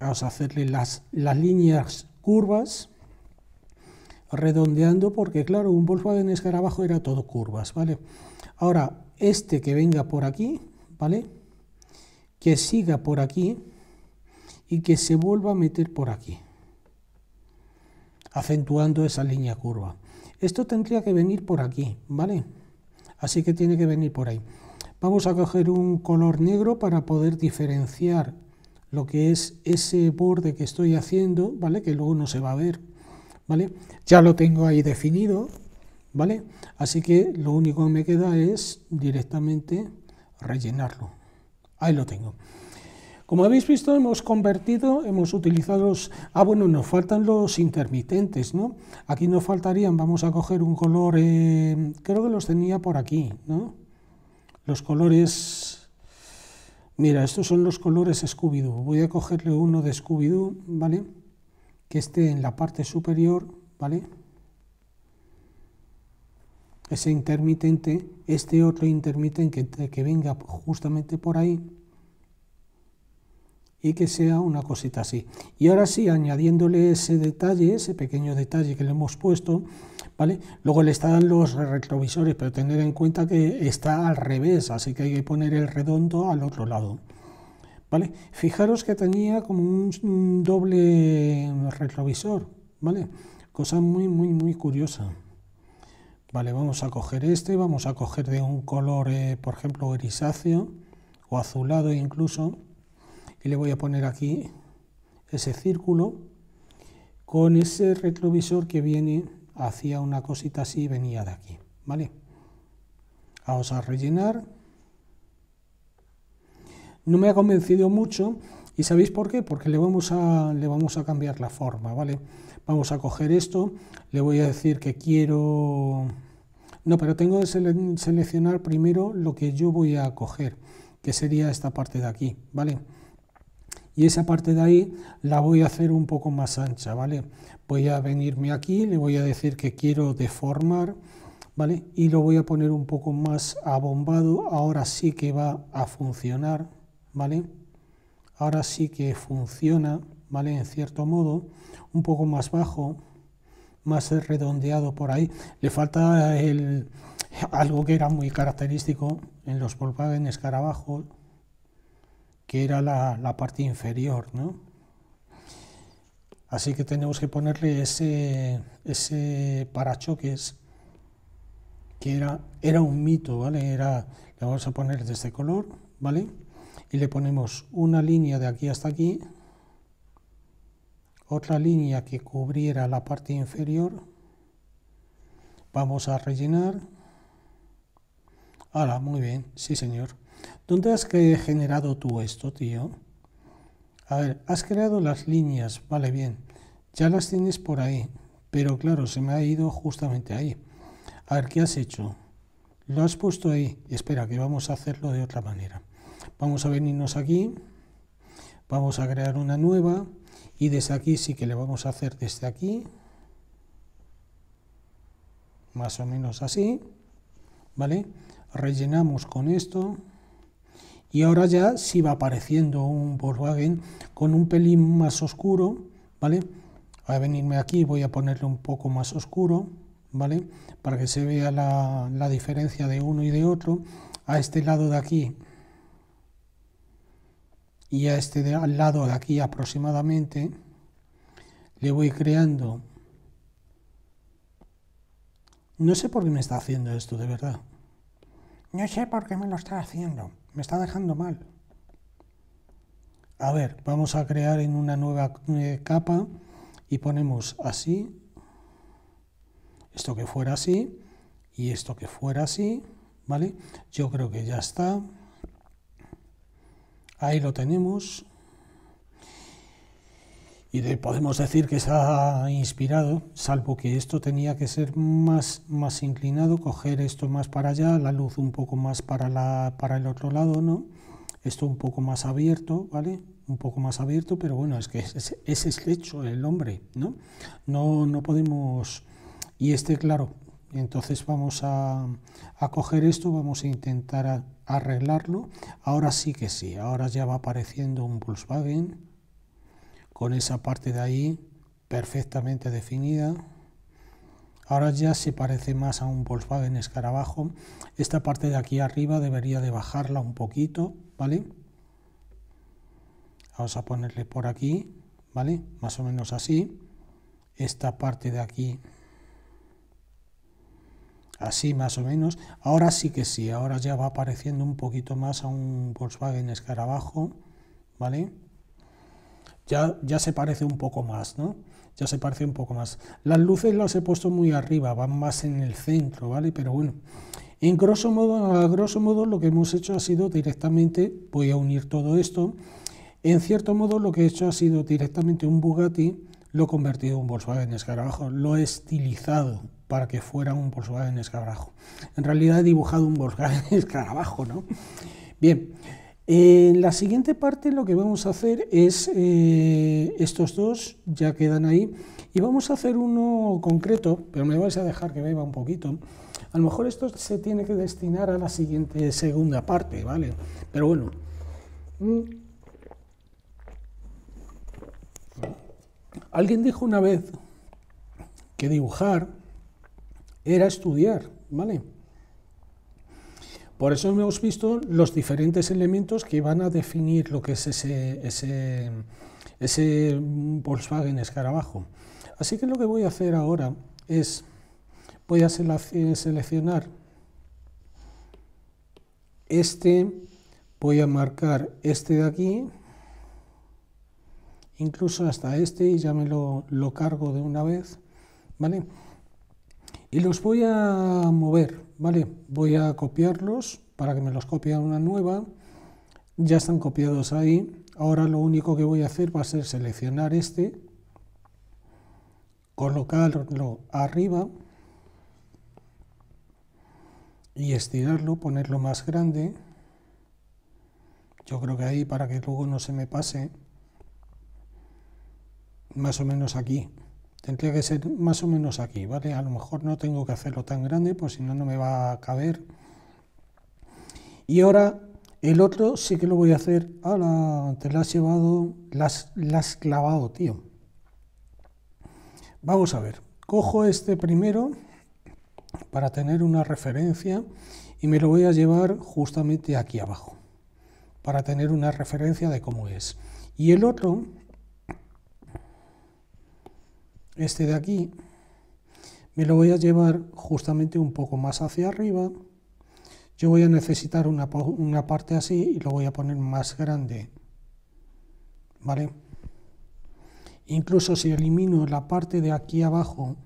vamos a hacerle las, las líneas curvas redondeando porque claro, un Volkswagen Escarabajo era todo curvas, ¿vale? Ahora, este que venga por aquí, ¿vale? Que siga por aquí y que se vuelva a meter por aquí, acentuando esa línea curva. Esto tendría que venir por aquí, ¿vale? Así que tiene que venir por ahí. Vamos a coger un color negro para poder diferenciar lo que es ese borde que estoy haciendo, ¿vale? Que luego no se va a ver, ¿vale? Ya lo tengo ahí definido, ¿vale? Así que lo único que me queda es directamente rellenarlo. Ahí lo tengo. Como habéis visto, hemos convertido, hemos utilizado los... Ah, bueno, nos faltan los intermitentes, ¿no? Aquí nos faltarían, vamos a coger un color, eh, creo que los tenía por aquí, ¿no? Los colores Mira, estos son los colores Scooby-Doo. Voy a cogerle uno de Scooby-Doo, ¿vale? Que esté en la parte superior, ¿vale? Ese intermitente, este otro intermitente que, que venga justamente por ahí y que sea una cosita así. Y ahora sí, añadiéndole ese detalle, ese pequeño detalle que le hemos puesto, ¿vale? Luego le están los retrovisores, pero tener en cuenta que está al revés, así que hay que poner el redondo al otro lado. ¿Vale? Fijaros que tenía como un, doble retrovisor, ¿vale? Cosa muy, muy, muy curiosa. Vale, vamos a coger este, vamos a coger de un color, eh, por ejemplo, grisáceo o azulado incluso, y le voy a poner aquí ese círculo con ese retrovisor que viene hacía una cosita así y venía de aquí, ¿vale? Vamos a rellenar. No me ha convencido mucho, ¿Y sabéis por qué? Porque le vamos, a, le vamos a cambiar la forma, ¿vale? Vamos a coger esto, le voy a decir que quiero... No, pero tengo que seleccionar primero lo que yo voy a coger, que sería esta parte de aquí, ¿vale? Y esa parte de ahí la voy a hacer un poco más ancha, ¿vale? voy a venirme aquí, le voy a decir que quiero deformar, ¿vale? Y lo voy a poner un poco más abombado, ahora sí que va a funcionar, ¿vale? Ahora sí que funciona, ¿vale? En cierto modo, un poco más bajo, más redondeado por ahí. Le falta algo que era muy característico en los Volkswagen Escarabajo, que era la, la parte inferior, ¿no? Así que tenemos que ponerle ese, ese parachoques, que era, era un mito, ¿vale? le vamos a poner de este color, ¿vale? Y le ponemos una línea de aquí hasta aquí, otra línea que cubriera la parte inferior. Vamos a rellenar. Ahora, muy bien, sí señor. ¿Dónde has generado tú esto, tío? A ver, has creado las líneas, vale, bien. Ya las tienes por ahí, pero claro, se me ha ido justamente ahí. A ver, ¿qué has hecho? Lo has puesto ahí. Espera, que vamos a hacerlo de otra manera. Vamos a venirnos aquí, vamos a crear una nueva y desde aquí sí que le vamos a hacer desde aquí, más o menos así, ¿vale? Rellenamos con esto y ahora ya sí va apareciendo un Volkswagen con un pelín más oscuro, ¿vale? Voy a venirme aquí, voy a ponerle un poco más oscuro, ¿vale? Para que se vea la, diferencia de uno y de otro. A este lado de aquí y a este al lado de aquí aproximadamente le voy creando... No sé por qué me está haciendo esto, de verdad. No sé por qué me lo está haciendo me está dejando mal. A ver, vamos a crear en una nueva eh, capa y ponemos así, esto que fuera así y esto que fuera así, ¿vale? Yo creo que ya está. Ahí lo tenemos y podemos decir que ha inspirado, salvo que esto tenía que ser más, más inclinado, coger esto más para allá, la luz un poco más para, la, para el otro lado, ¿no? Esto un poco más abierto, ¿vale? Un poco más abierto, pero bueno, es que es, es hecho el hombre, ¿no? ¿no? No podemos... Y este, claro, entonces vamos a, coger esto, vamos a intentar arreglarlo. Ahora sí que sí, ahora ya va apareciendo un Volkswagen, con esa parte de ahí perfectamente definida. Ahora ya se parece más a un Volkswagen Escarabajo. Esta parte de aquí arriba debería de bajarla un poquito, ¿vale? Vamos a ponerle por aquí, ¿vale? Más o menos así. Esta parte de aquí, así más o menos. Ahora sí que sí, ahora ya va apareciendo un poquito más a un Volkswagen Escarabajo, ¿vale? ya, se parece un poco más, ¿no? Ya se parece un poco más. Las luces las he puesto muy arriba, van más en el centro, ¿vale? Pero bueno, en grosso modo, a grosso modo lo que hemos hecho ha sido directamente, voy a unir todo esto, en cierto modo lo que he hecho ha sido directamente un Bugatti, lo he convertido en un Volkswagen Escarabajo, lo he estilizado para que fuera un Volkswagen Escarabajo. En realidad he dibujado un Volkswagen Escarabajo, ¿no? Bien, en la siguiente parte lo que vamos a hacer es, eh, estos dos ya quedan ahí, y vamos a hacer uno concreto, pero me vais a dejar que beba un poquito. A lo mejor esto se tiene que destinar a la siguiente segunda parte, ¿vale? Pero bueno. Mm. Alguien dijo una vez que dibujar era estudiar, ¿vale? Por eso hemos visto los diferentes elementos que van a definir lo que es ese, ese, Volkswagen escarabajo. Así que lo que voy a hacer ahora es, voy a seleccionar este, voy a marcar este de aquí, incluso hasta este y ya me lo, lo cargo de una vez, ¿vale? y los voy a mover, ¿vale? Voy a copiarlos para que me los copie una nueva. Ya están copiados ahí. Ahora lo único que voy a hacer va a ser seleccionar este, colocarlo arriba y estirarlo, ponerlo más grande. Yo creo que ahí para que luego no se me pase, más o menos aquí tendría que ser más o menos aquí, ¿vale? A lo mejor no tengo que hacerlo tan grande, pues si no, no me va a caber. Y ahora el otro sí que lo voy a hacer. ¡Hala! Te lo has llevado, las has, clavado, tío. Vamos a ver. Cojo este primero para tener una referencia y me lo voy a llevar justamente aquí abajo para tener una referencia de cómo es. Y el otro este de aquí, me lo voy a llevar justamente un poco más hacia arriba. Yo voy a necesitar una, parte así y lo voy a poner más grande. ¿Vale? Incluso si elimino la parte de aquí abajo,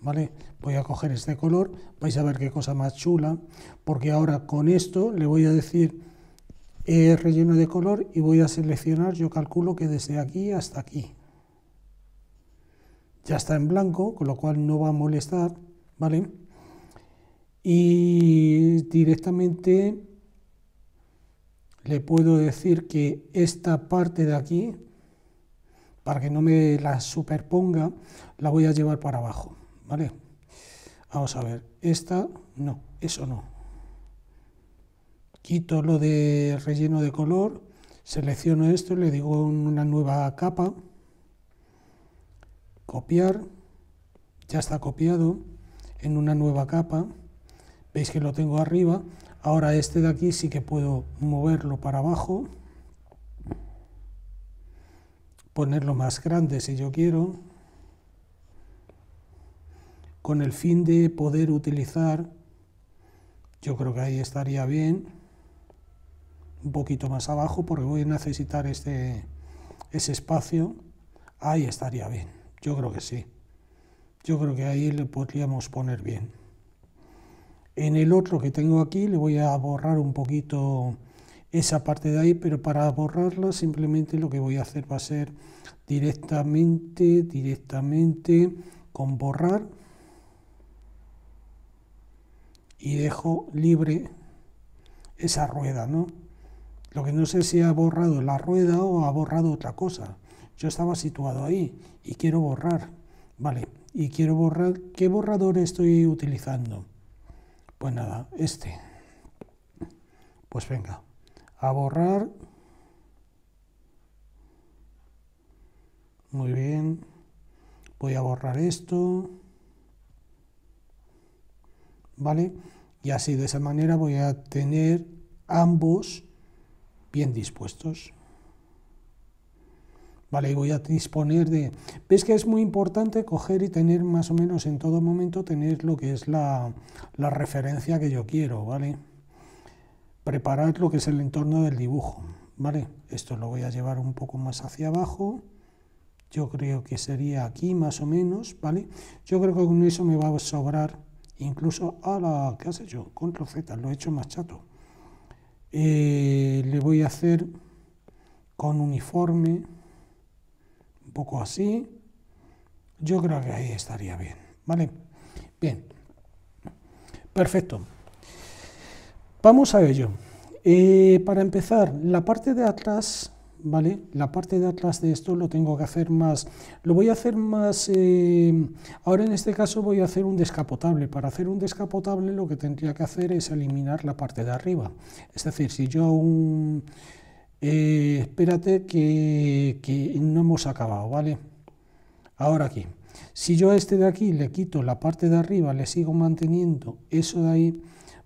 ¿vale? Voy a coger este color, vais a ver qué cosa más chula, porque ahora con esto le voy a decir eh, relleno de color y voy a seleccionar, yo calculo que desde aquí hasta aquí, ya está en blanco, con lo cual no va a molestar, ¿vale? Y directamente le puedo decir que esta parte de aquí, para que no me la superponga, la voy a llevar para abajo, ¿vale? Vamos a ver, esta, no, eso no. Quito lo de relleno de color, selecciono esto, le digo una nueva capa, copiar, ya está copiado en una nueva capa, veis que lo tengo arriba, ahora este de aquí sí que puedo moverlo para abajo, ponerlo más grande si yo quiero, con el fin de poder utilizar, yo creo que ahí estaría bien, un poquito más abajo porque voy a necesitar este, ese espacio, ahí estaría bien. Yo creo que sí. Yo creo que ahí le podríamos poner bien. En el otro que tengo aquí le voy a borrar un poquito esa parte de ahí, pero para borrarla simplemente lo que voy a hacer va a ser directamente, directamente con borrar y dejo libre esa rueda, ¿no? Lo que no sé si ha borrado la rueda o ha borrado otra cosa. Yo estaba situado ahí y quiero borrar. Vale, y quiero borrar, ¿qué borrador estoy utilizando? Pues nada, este. Pues venga, a borrar. Muy bien. Voy a borrar esto. ¿Vale? Y así de esa manera voy a tener ambos bien dispuestos. Vale, voy a disponer de... ¿Ves que es muy importante coger y tener más o menos en todo momento, tener lo que es la, referencia que yo quiero, ¿vale? Preparar lo que es el entorno del dibujo, ¿vale? Esto lo voy a llevar un poco más hacia abajo. Yo creo que sería aquí más o menos, ¿vale? Yo creo que con eso me va a sobrar incluso a la... ¿Qué has hecho? Control Z, lo he hecho más chato. Eh, le voy a hacer con uniforme poco así, yo creo que ahí estaría bien, ¿vale? Bien, perfecto. Vamos a ello. Eh, para empezar, la parte de atrás, ¿vale? La parte de atrás de esto lo tengo que hacer más, lo voy a hacer más, eh, ahora en este caso voy a hacer un descapotable. Para hacer un descapotable lo que tendría que hacer es eliminar la parte de arriba. Es decir, si yo un eh, espérate que, no hemos acabado, ¿vale? Ahora aquí. Si yo a este de aquí le quito la parte de arriba, le sigo manteniendo eso de ahí,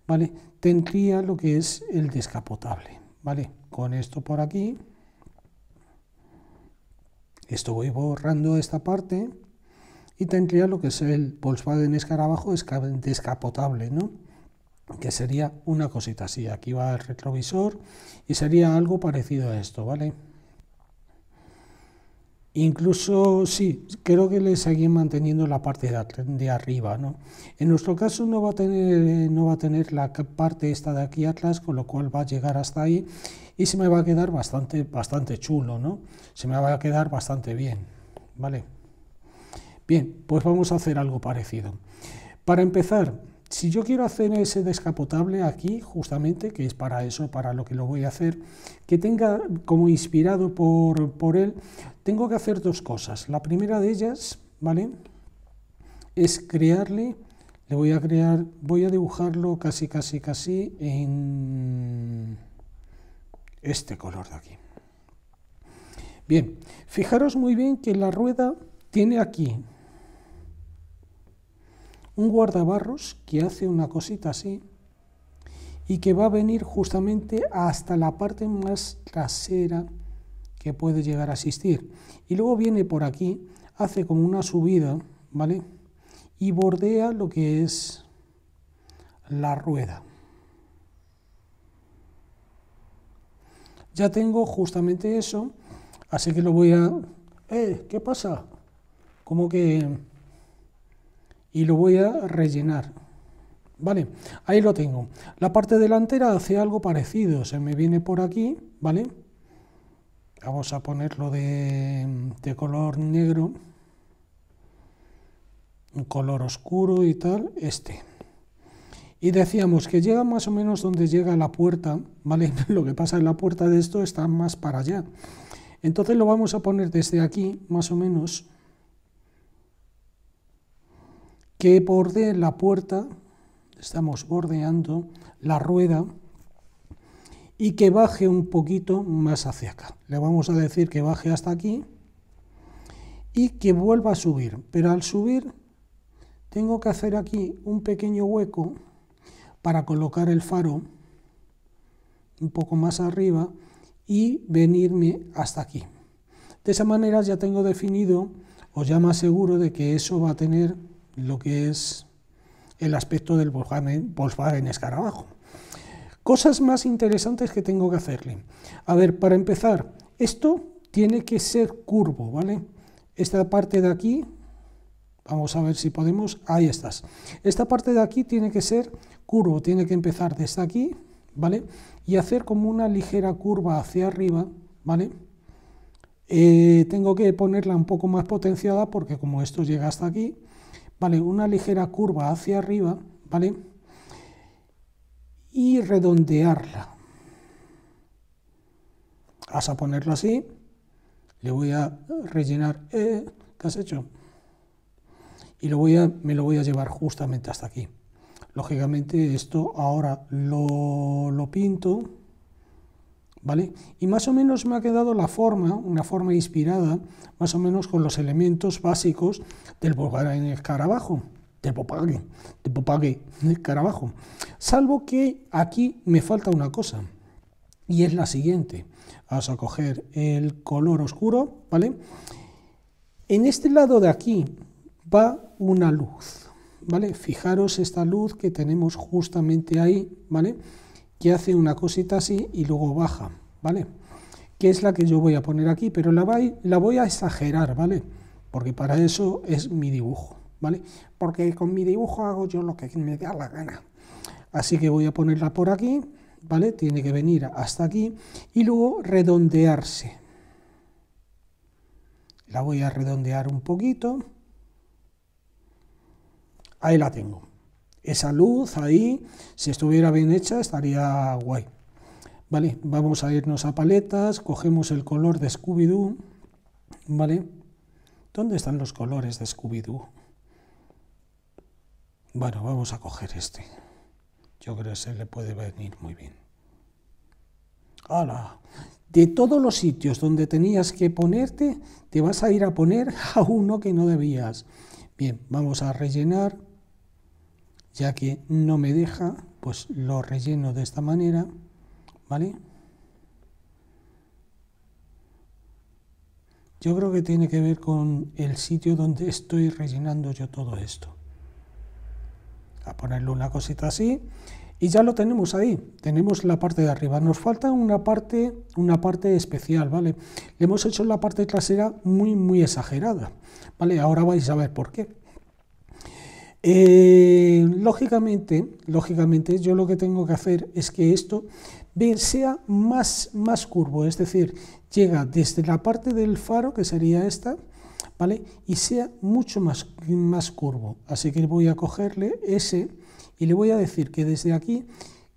¿vale? Tendría lo que es el descapotable, ¿vale? Con esto por aquí. Esto voy borrando esta parte y tendría lo que es el Volkswagen escarabajo descapotable, ¿no? que sería una cosita así. Aquí va el retrovisor y sería algo parecido a esto, ¿vale? Incluso, sí, creo que le seguí manteniendo la parte de arriba, ¿no? En nuestro caso no va a tener, no va a tener la parte esta de aquí atrás, con lo cual va a llegar hasta ahí y se me va a quedar bastante, bastante chulo, ¿no? Se me va a quedar bastante bien, ¿vale? Bien, pues vamos a hacer algo parecido. Para empezar, si yo quiero hacer ese descapotable aquí, justamente, que es para eso, para lo que lo voy a hacer, que tenga como inspirado por, por él, tengo que hacer dos cosas. La primera de ellas, ¿vale? Es crearle, le voy a crear, voy a dibujarlo casi, casi, casi en este color de aquí. Bien, fijaros muy bien que la rueda tiene aquí un guardabarros que hace una cosita así y que va a venir justamente hasta la parte más trasera que puede llegar a asistir. Y luego viene por aquí, hace como una subida, ¿vale? Y bordea lo que es la rueda. Ya tengo justamente eso, así que lo voy a... ¡Eh! ¿Qué pasa? Como que y lo voy a rellenar. Vale, ahí lo tengo. La parte delantera hace algo parecido, se me viene por aquí, ¿vale? Vamos a ponerlo de, color negro, un color oscuro y tal, este. Y decíamos que llega más o menos donde llega la puerta, ¿vale? Lo que pasa en la puerta de esto está más para allá. Entonces lo vamos a poner desde aquí, más o menos, que bordee la puerta, estamos bordeando la rueda, y que baje un poquito más hacia acá. Le vamos a decir que baje hasta aquí y que vuelva a subir, pero al subir tengo que hacer aquí un pequeño hueco para colocar el faro un poco más arriba y venirme hasta aquí. De esa manera ya tengo definido o ya más seguro de que eso va a tener lo que es el aspecto del Volkswagen, Escarabajo. Cosas más interesantes que tengo que hacerle. A ver, para empezar, esto tiene que ser curvo, ¿vale? Esta parte de aquí, vamos a ver si podemos, ahí estás. Esta parte de aquí tiene que ser curvo, tiene que empezar desde aquí, ¿vale? Y hacer como una ligera curva hacia arriba, ¿vale? Eh, tengo que ponerla un poco más potenciada porque como esto llega hasta aquí, ¿vale? Una ligera curva hacia arriba, ¿vale? Y redondearla. Vas a ponerlo así. Le voy a rellenar. Eh, ¿Qué has hecho? Y lo voy a, me lo voy a llevar justamente hasta aquí. Lógicamente esto ahora lo, lo pinto y más o menos me ha quedado la forma, una forma inspirada, más o menos con los elementos básicos del Volkswagen popague, del popague del el carabajo. Salvo que aquí me falta una cosa, y es la siguiente. Vamos a coger el color oscuro, ¿vale? En este lado de aquí va una luz, ¿vale? Fijaros esta luz que tenemos justamente ahí, ¿vale? vale que hace una cosita así y luego baja, ¿vale? Que es la que yo voy a poner aquí, pero la, voy a exagerar, ¿vale? Porque para eso es mi dibujo, ¿vale? Porque con mi dibujo hago yo lo que me da la gana. Así que voy a ponerla por aquí, ¿vale? Tiene que venir hasta aquí y luego redondearse. La voy a redondear un poquito. Ahí la tengo esa luz ahí, si estuviera bien hecha, estaría guay. Vale, vamos a irnos a paletas, cogemos el color de Scooby-Doo, ¿vale? ¿Dónde están los colores de Scooby-Doo? Bueno, vamos a coger este. Yo creo que se le puede venir muy bien. ¡Hala! De todos los sitios donde tenías que ponerte, te vas a ir a poner a uno que no debías. Bien, vamos a rellenar ya que no me deja, pues lo relleno de esta manera, ¿vale? Yo creo que tiene que ver con el sitio donde estoy rellenando yo todo esto. A ponerle una cosita así y ya lo tenemos ahí. Tenemos la parte de arriba. Nos falta una parte, una parte especial, ¿vale? Le hemos hecho la parte trasera muy, muy exagerada, ¿vale? Ahora vais a ver por qué. Eh, lógicamente, lógicamente, yo lo que tengo que hacer es que esto sea más, más curvo, es decir, llega desde la parte del faro, que sería esta, ¿vale? Y sea mucho más, más curvo. Así que voy a cogerle ese y le voy a decir que desde aquí,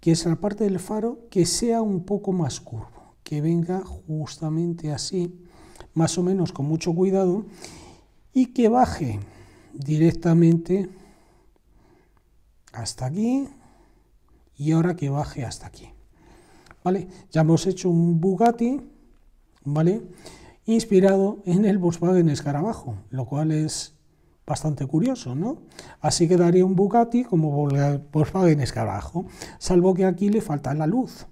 que es la parte del faro, que sea un poco más curvo, que venga justamente así, más o menos con mucho cuidado, y que baje directamente hasta aquí y ahora que baje hasta aquí. ¿Vale? Ya hemos hecho un Bugatti, ¿vale? Inspirado en el Volkswagen Escarabajo, lo cual es bastante curioso, ¿no? Así quedaría un Bugatti como Volkswagen Escarabajo, salvo que aquí le falta la luz,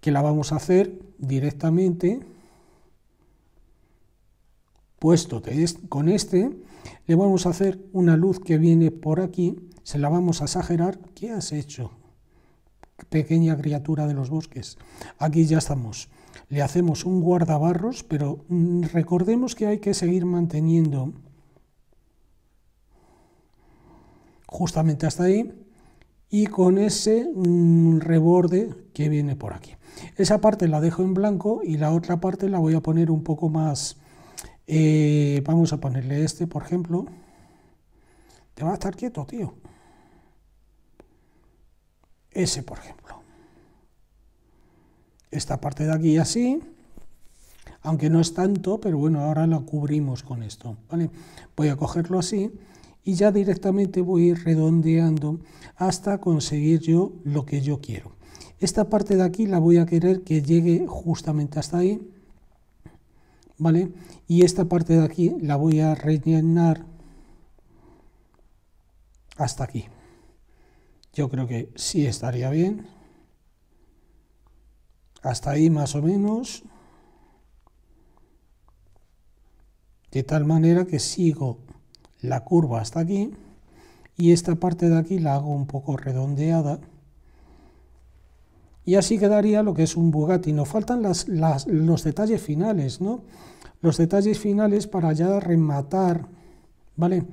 que la vamos a hacer directamente puesto con este, le vamos a hacer una luz que viene por aquí, se la vamos a exagerar. ¿Qué has hecho, pequeña criatura de los bosques? Aquí ya estamos. Le hacemos un guardabarros, pero mm, recordemos que hay que seguir manteniendo justamente hasta ahí y con ese mm, reborde que viene por aquí. Esa parte la dejo en blanco y la otra parte la voy a poner un poco más... Eh, vamos a ponerle este, por ejemplo. Te va a estar quieto, tío ese por ejemplo. Esta parte de aquí así, aunque no es tanto, pero bueno, ahora la cubrimos con esto. Voy a cogerlo así y ya directamente voy ir redondeando hasta conseguir yo lo que yo quiero. Esta parte de aquí la voy a querer que llegue justamente hasta ahí, ¿vale? Y esta parte de aquí la voy a rellenar hasta aquí. Yo creo que sí estaría bien. Hasta ahí más o menos. De tal manera que sigo la curva hasta aquí y esta parte de aquí la hago un poco redondeada. Y así quedaría lo que es un Bugatti. Nos faltan los detalles finales, ¿no? Los detalles finales para ya rematar, ¿vale?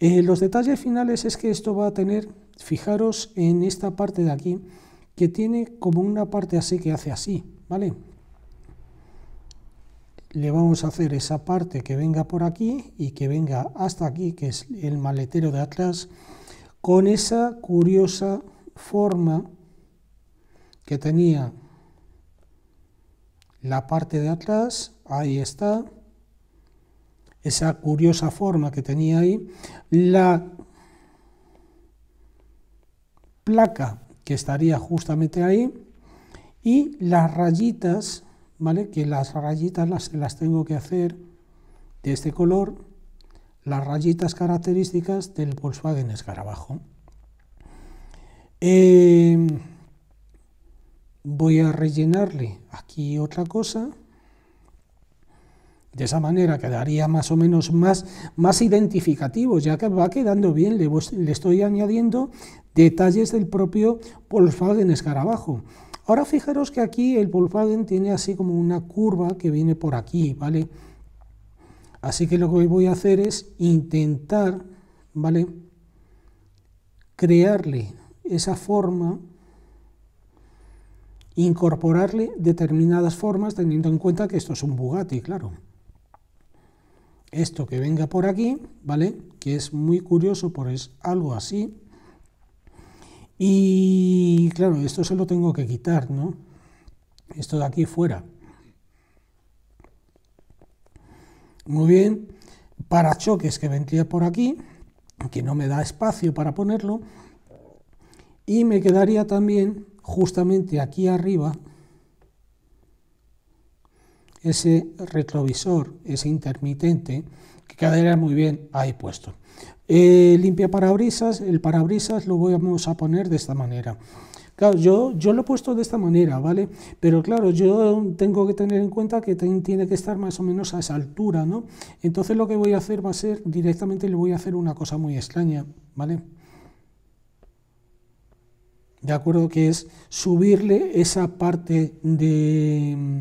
Eh, los detalles finales es que esto va a tener Fijaros en esta parte de aquí que tiene como una parte así que hace así, ¿vale? Le vamos a hacer esa parte que venga por aquí y que venga hasta aquí, que es el maletero de Atlas, con esa curiosa forma que tenía la parte de atrás, ahí está, esa curiosa forma que tenía ahí, la placa que estaría justamente ahí y las rayitas, ¿vale? Que las rayitas las, las tengo que hacer de este color, las rayitas características del Volkswagen Escarabajo. Em, voy a rellenarle aquí otra cosa. De esa manera quedaría más o menos más, más identificativo, ya que va quedando bien. le estoy añadiendo Detalles del propio Volkswagen Escarabajo. Ahora fijaros que aquí el Volkswagen tiene así como una curva que viene por aquí, ¿vale? Así que lo que voy a hacer es intentar, ¿vale? Crearle esa forma, incorporarle determinadas formas, teniendo en cuenta que esto es un Bugatti, claro. Esto que venga por aquí, ¿vale? Que es muy curioso, por pues es algo así, y claro, esto se lo tengo que quitar, ¿no? Esto de aquí fuera. Muy bien, parachoques que vendría por aquí, que no me da espacio para ponerlo. Y me quedaría también justamente aquí arriba ese retrovisor, ese intermitente, que quedaría muy bien ahí puesto. Eh, limpia parabrisas, el parabrisas lo vamos a poner de esta manera. Claro, yo, yo lo he puesto de esta manera, ¿vale? Pero claro, yo tengo que tener en cuenta que tiene que estar más o menos a esa altura, ¿no? Entonces lo que voy a hacer va a ser, directamente le voy a hacer una cosa muy extraña, ¿vale? ¿De acuerdo? Que es subirle esa parte de...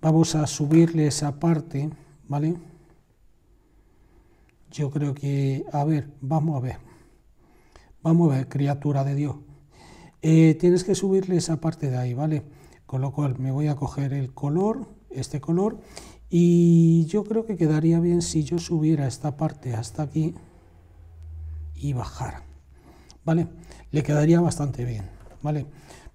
Vamos a subirle esa parte, ¿vale? Yo creo que, a ver, vamos a ver, vamos a ver, criatura de Dios. Eh, tienes que subirle esa parte de ahí, ¿vale? Con lo cual me voy a coger el color, este color, y yo creo que quedaría bien si yo subiera esta parte hasta aquí y bajara, ¿vale? Le quedaría bastante bien, ¿vale?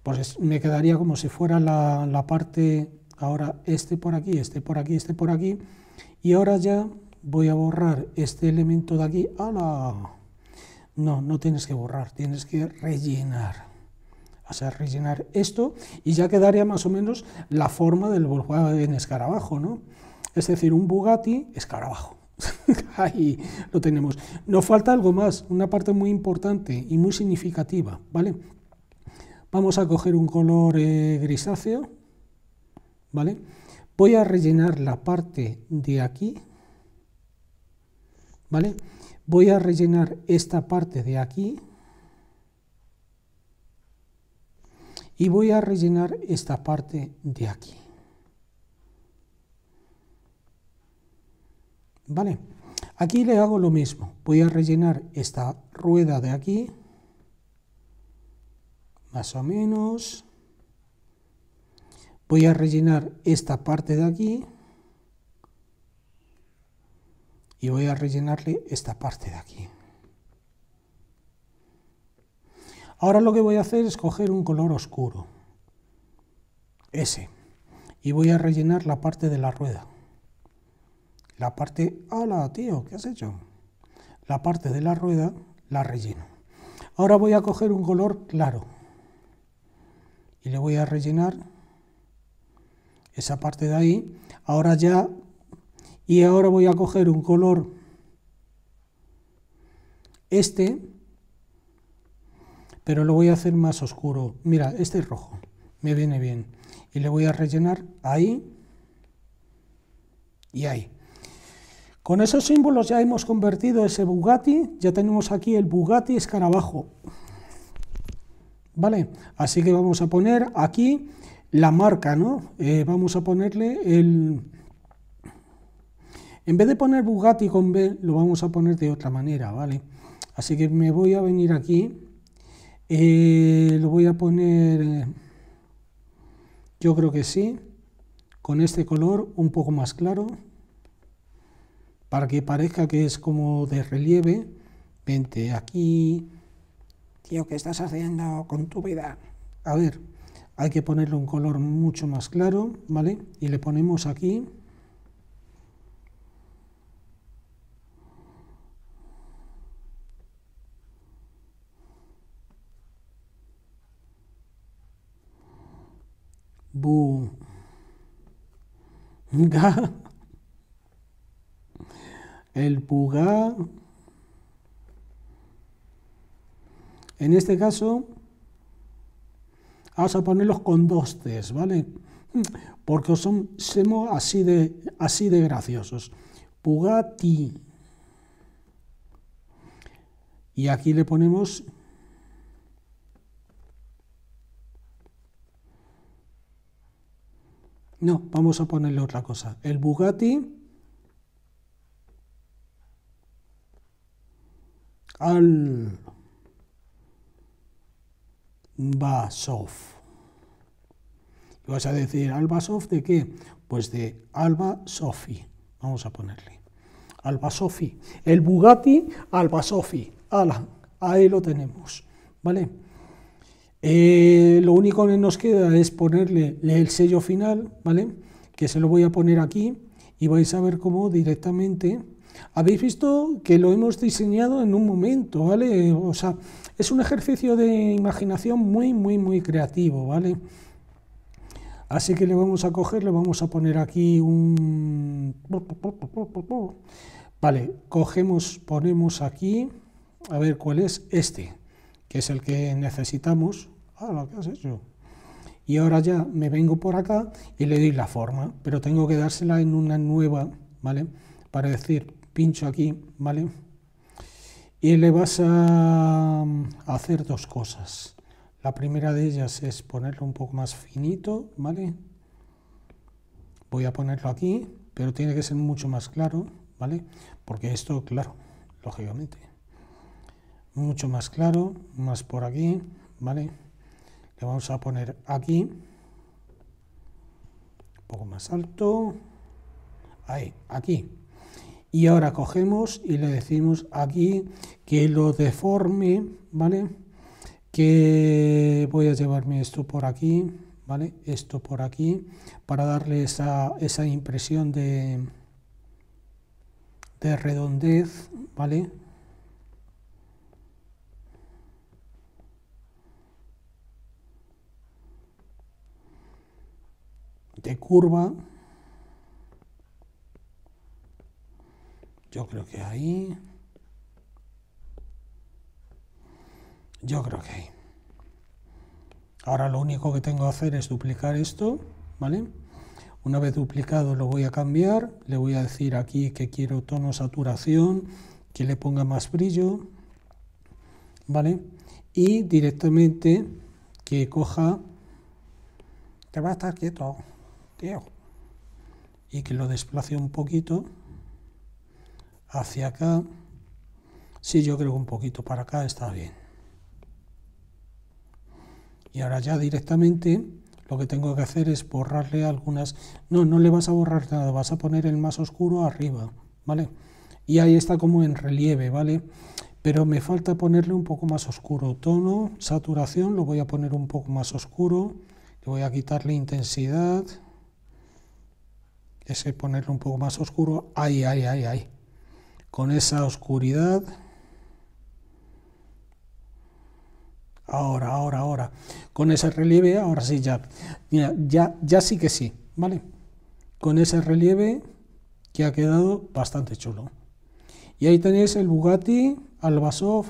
Pues me quedaría como si fuera la, la parte, ahora este por aquí, este por aquí, este por aquí, y ahora ya voy a borrar este elemento de aquí. ¡Hala! No, no tienes que borrar, tienes que rellenar. O sea, rellenar esto y ya quedaría más o menos la forma del en escarabajo, ¿no? Es decir, un Bugatti escarabajo. Ahí lo tenemos. Nos falta algo más, una parte muy importante y muy significativa, ¿vale? Vamos a coger un color eh, grisáceo, ¿vale? Voy a rellenar la parte de aquí, ¿vale? Voy a rellenar esta parte de aquí y voy a rellenar esta parte de aquí. ¿Vale? Aquí le hago lo mismo. Voy a rellenar esta rueda de aquí, más o menos. Voy a rellenar esta parte de aquí y voy a rellenarle esta parte de aquí. Ahora lo que voy a hacer es coger un color oscuro, ese, y voy a rellenar la parte de la rueda. La parte, la tío! ¿Qué has hecho? La parte de la rueda la relleno. Ahora voy a coger un color claro y le voy a rellenar esa parte de ahí. Ahora ya y ahora voy a coger un color, este, pero lo voy a hacer más oscuro. Mira, este es rojo, me viene bien. Y le voy a rellenar ahí y ahí. Con esos símbolos ya hemos convertido ese Bugatti, ya tenemos aquí el Bugatti escarabajo. ¿Vale? Así que vamos a poner aquí la marca, ¿no? Eh, vamos a ponerle el en vez de poner Bugatti con B, lo vamos a poner de otra manera, ¿vale? Así que me voy a venir aquí, eh, lo voy a poner, yo creo que sí, con este color un poco más claro, para que parezca que es como de relieve. Vente aquí. Tío, ¿qué estás haciendo con tu vida? A ver, hay que ponerle un color mucho más claro, ¿vale? Y le ponemos aquí. bu el puga, en este caso vamos a ponerlos con dos t's vale porque son somos así de así de graciosos y aquí le ponemos No, vamos a ponerle otra cosa. El Bugatti al ¿Y vas a decir, ¿Alba Sof de qué? Pues de Alba Sofi. Vamos a ponerle. Alba Sofi. El Bugatti Alba Sofi. Ala, ahí lo tenemos. ¿Vale? Eh, lo único que nos queda es ponerle el sello final, ¿vale? Que se lo voy a poner aquí y vais a ver cómo directamente... Habéis visto que lo hemos diseñado en un momento, ¿vale? O sea, es un ejercicio de imaginación muy, muy, muy creativo, ¿vale? Así que le vamos a coger, le vamos a poner aquí un... Vale, cogemos, ponemos aquí, a ver cuál es este, que es el que necesitamos lo ah, que has hecho. Y ahora ya me vengo por acá y le doy la forma, pero tengo que dársela en una nueva, ¿vale? Para decir, pincho aquí, ¿vale? Y le vas mm, a hacer dos cosas. La primera de ellas es ponerlo un poco más finito, ¿vale? Voy a ponerlo aquí, pero tiene que ser mucho más claro, ¿vale? Porque esto, claro, lógicamente. Mucho más claro, más por aquí, ¿vale? vamos a poner aquí, un poco más alto, ahí, aquí. Y ahora cogemos y le decimos aquí que lo deforme, ¿vale? Que voy a llevarme esto por aquí, ¿vale? Esto por aquí, para darle esa, esa impresión de, de redondez, ¿vale? de curva. Yo creo que ahí. Yo creo que ahí. Ahora lo único que tengo que hacer es duplicar esto, ¿vale? Una vez duplicado lo voy a cambiar, le voy a decir aquí que quiero tono saturación, que le ponga más brillo, ¿vale? Y directamente que coja... Te va a estar quieto. Y que lo desplace un poquito hacia acá. si yo creo que un poquito para acá está bien. Y ahora ya directamente lo que tengo que hacer es borrarle algunas... No, no le vas a borrar nada, vas a poner el más oscuro arriba, ¿vale? Y ahí está como en relieve, ¿vale? Pero me falta ponerle un poco más oscuro. Tono, saturación, lo voy a poner un poco más oscuro. Le voy a quitarle intensidad ese ponerlo un poco más oscuro, ahí, ay ay ahí, con esa oscuridad. Ahora, ahora, ahora. Con ese relieve, ahora sí, ya. ya, ya sí que sí, ¿vale? Con ese relieve que ha quedado bastante chulo. Y ahí tenéis el Bugatti Albasov.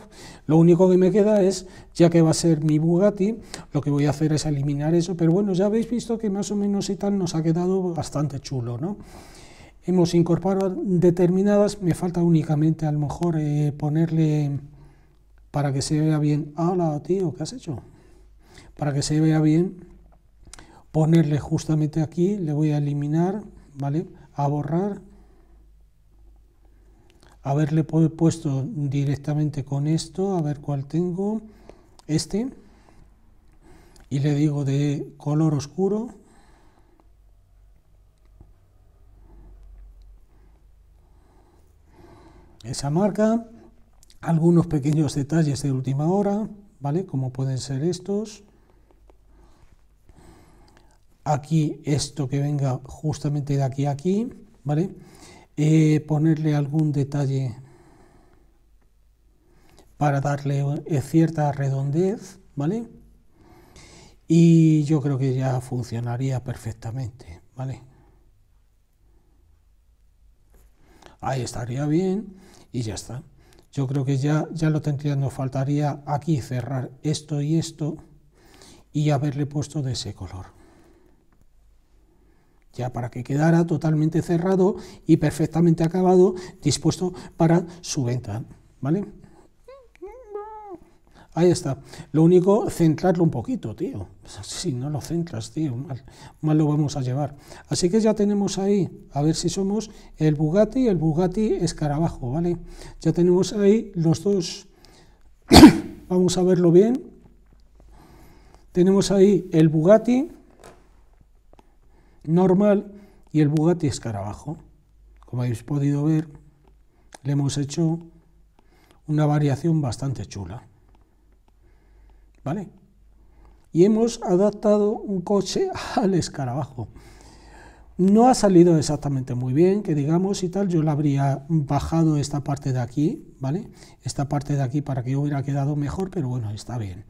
Lo único que me queda es, ya que va a ser mi Bugatti, lo que voy a hacer es eliminar eso, pero bueno, ya habéis visto que más o menos y tal nos ha quedado bastante chulo, ¿no? Hemos incorporado determinadas, me falta únicamente a lo mejor eh, ponerle, para que se vea bien, hola tío, ¿qué has hecho? Para que se vea bien, ponerle justamente aquí, le voy a eliminar, ¿vale? A borrar, haberle puesto directamente con esto, a ver cuál tengo, este, y le digo de color oscuro, esa marca, algunos pequeños detalles de última hora, ¿vale? Como pueden ser estos. Aquí esto que venga justamente de aquí a aquí, ¿vale? Eh, ponerle algún detalle para darle eh, cierta redondez, ¿vale? Y yo creo que ya funcionaría perfectamente, ¿vale? Ahí estaría bien y ya está. Yo creo que ya, ya lo tendría, nos faltaría aquí cerrar esto y esto y haberle puesto de ese color ya para que quedara totalmente cerrado y perfectamente acabado, dispuesto para su venta, ¿vale? Ahí está. Lo único, centrarlo un poquito, tío. Si no lo centras, tío, mal, mal lo vamos a llevar. Así que ya tenemos ahí, a ver si somos el Bugatti y el Bugatti Escarabajo, ¿vale? Ya tenemos ahí los dos. vamos a verlo bien. Tenemos ahí el Bugatti normal y el Bugatti escarabajo. Como habéis podido ver, le hemos hecho una variación bastante chula. ¿Vale? Y hemos adaptado un coche al escarabajo. No ha salido exactamente muy bien, que digamos y tal, yo le habría bajado esta parte de aquí, ¿vale? Esta parte de aquí para que hubiera quedado mejor, pero bueno, está bien.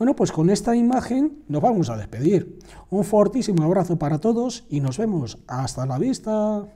Bueno, pues con esta imagen nos vamos a despedir. Un fortísimo abrazo para todos y nos vemos. Hasta la vista.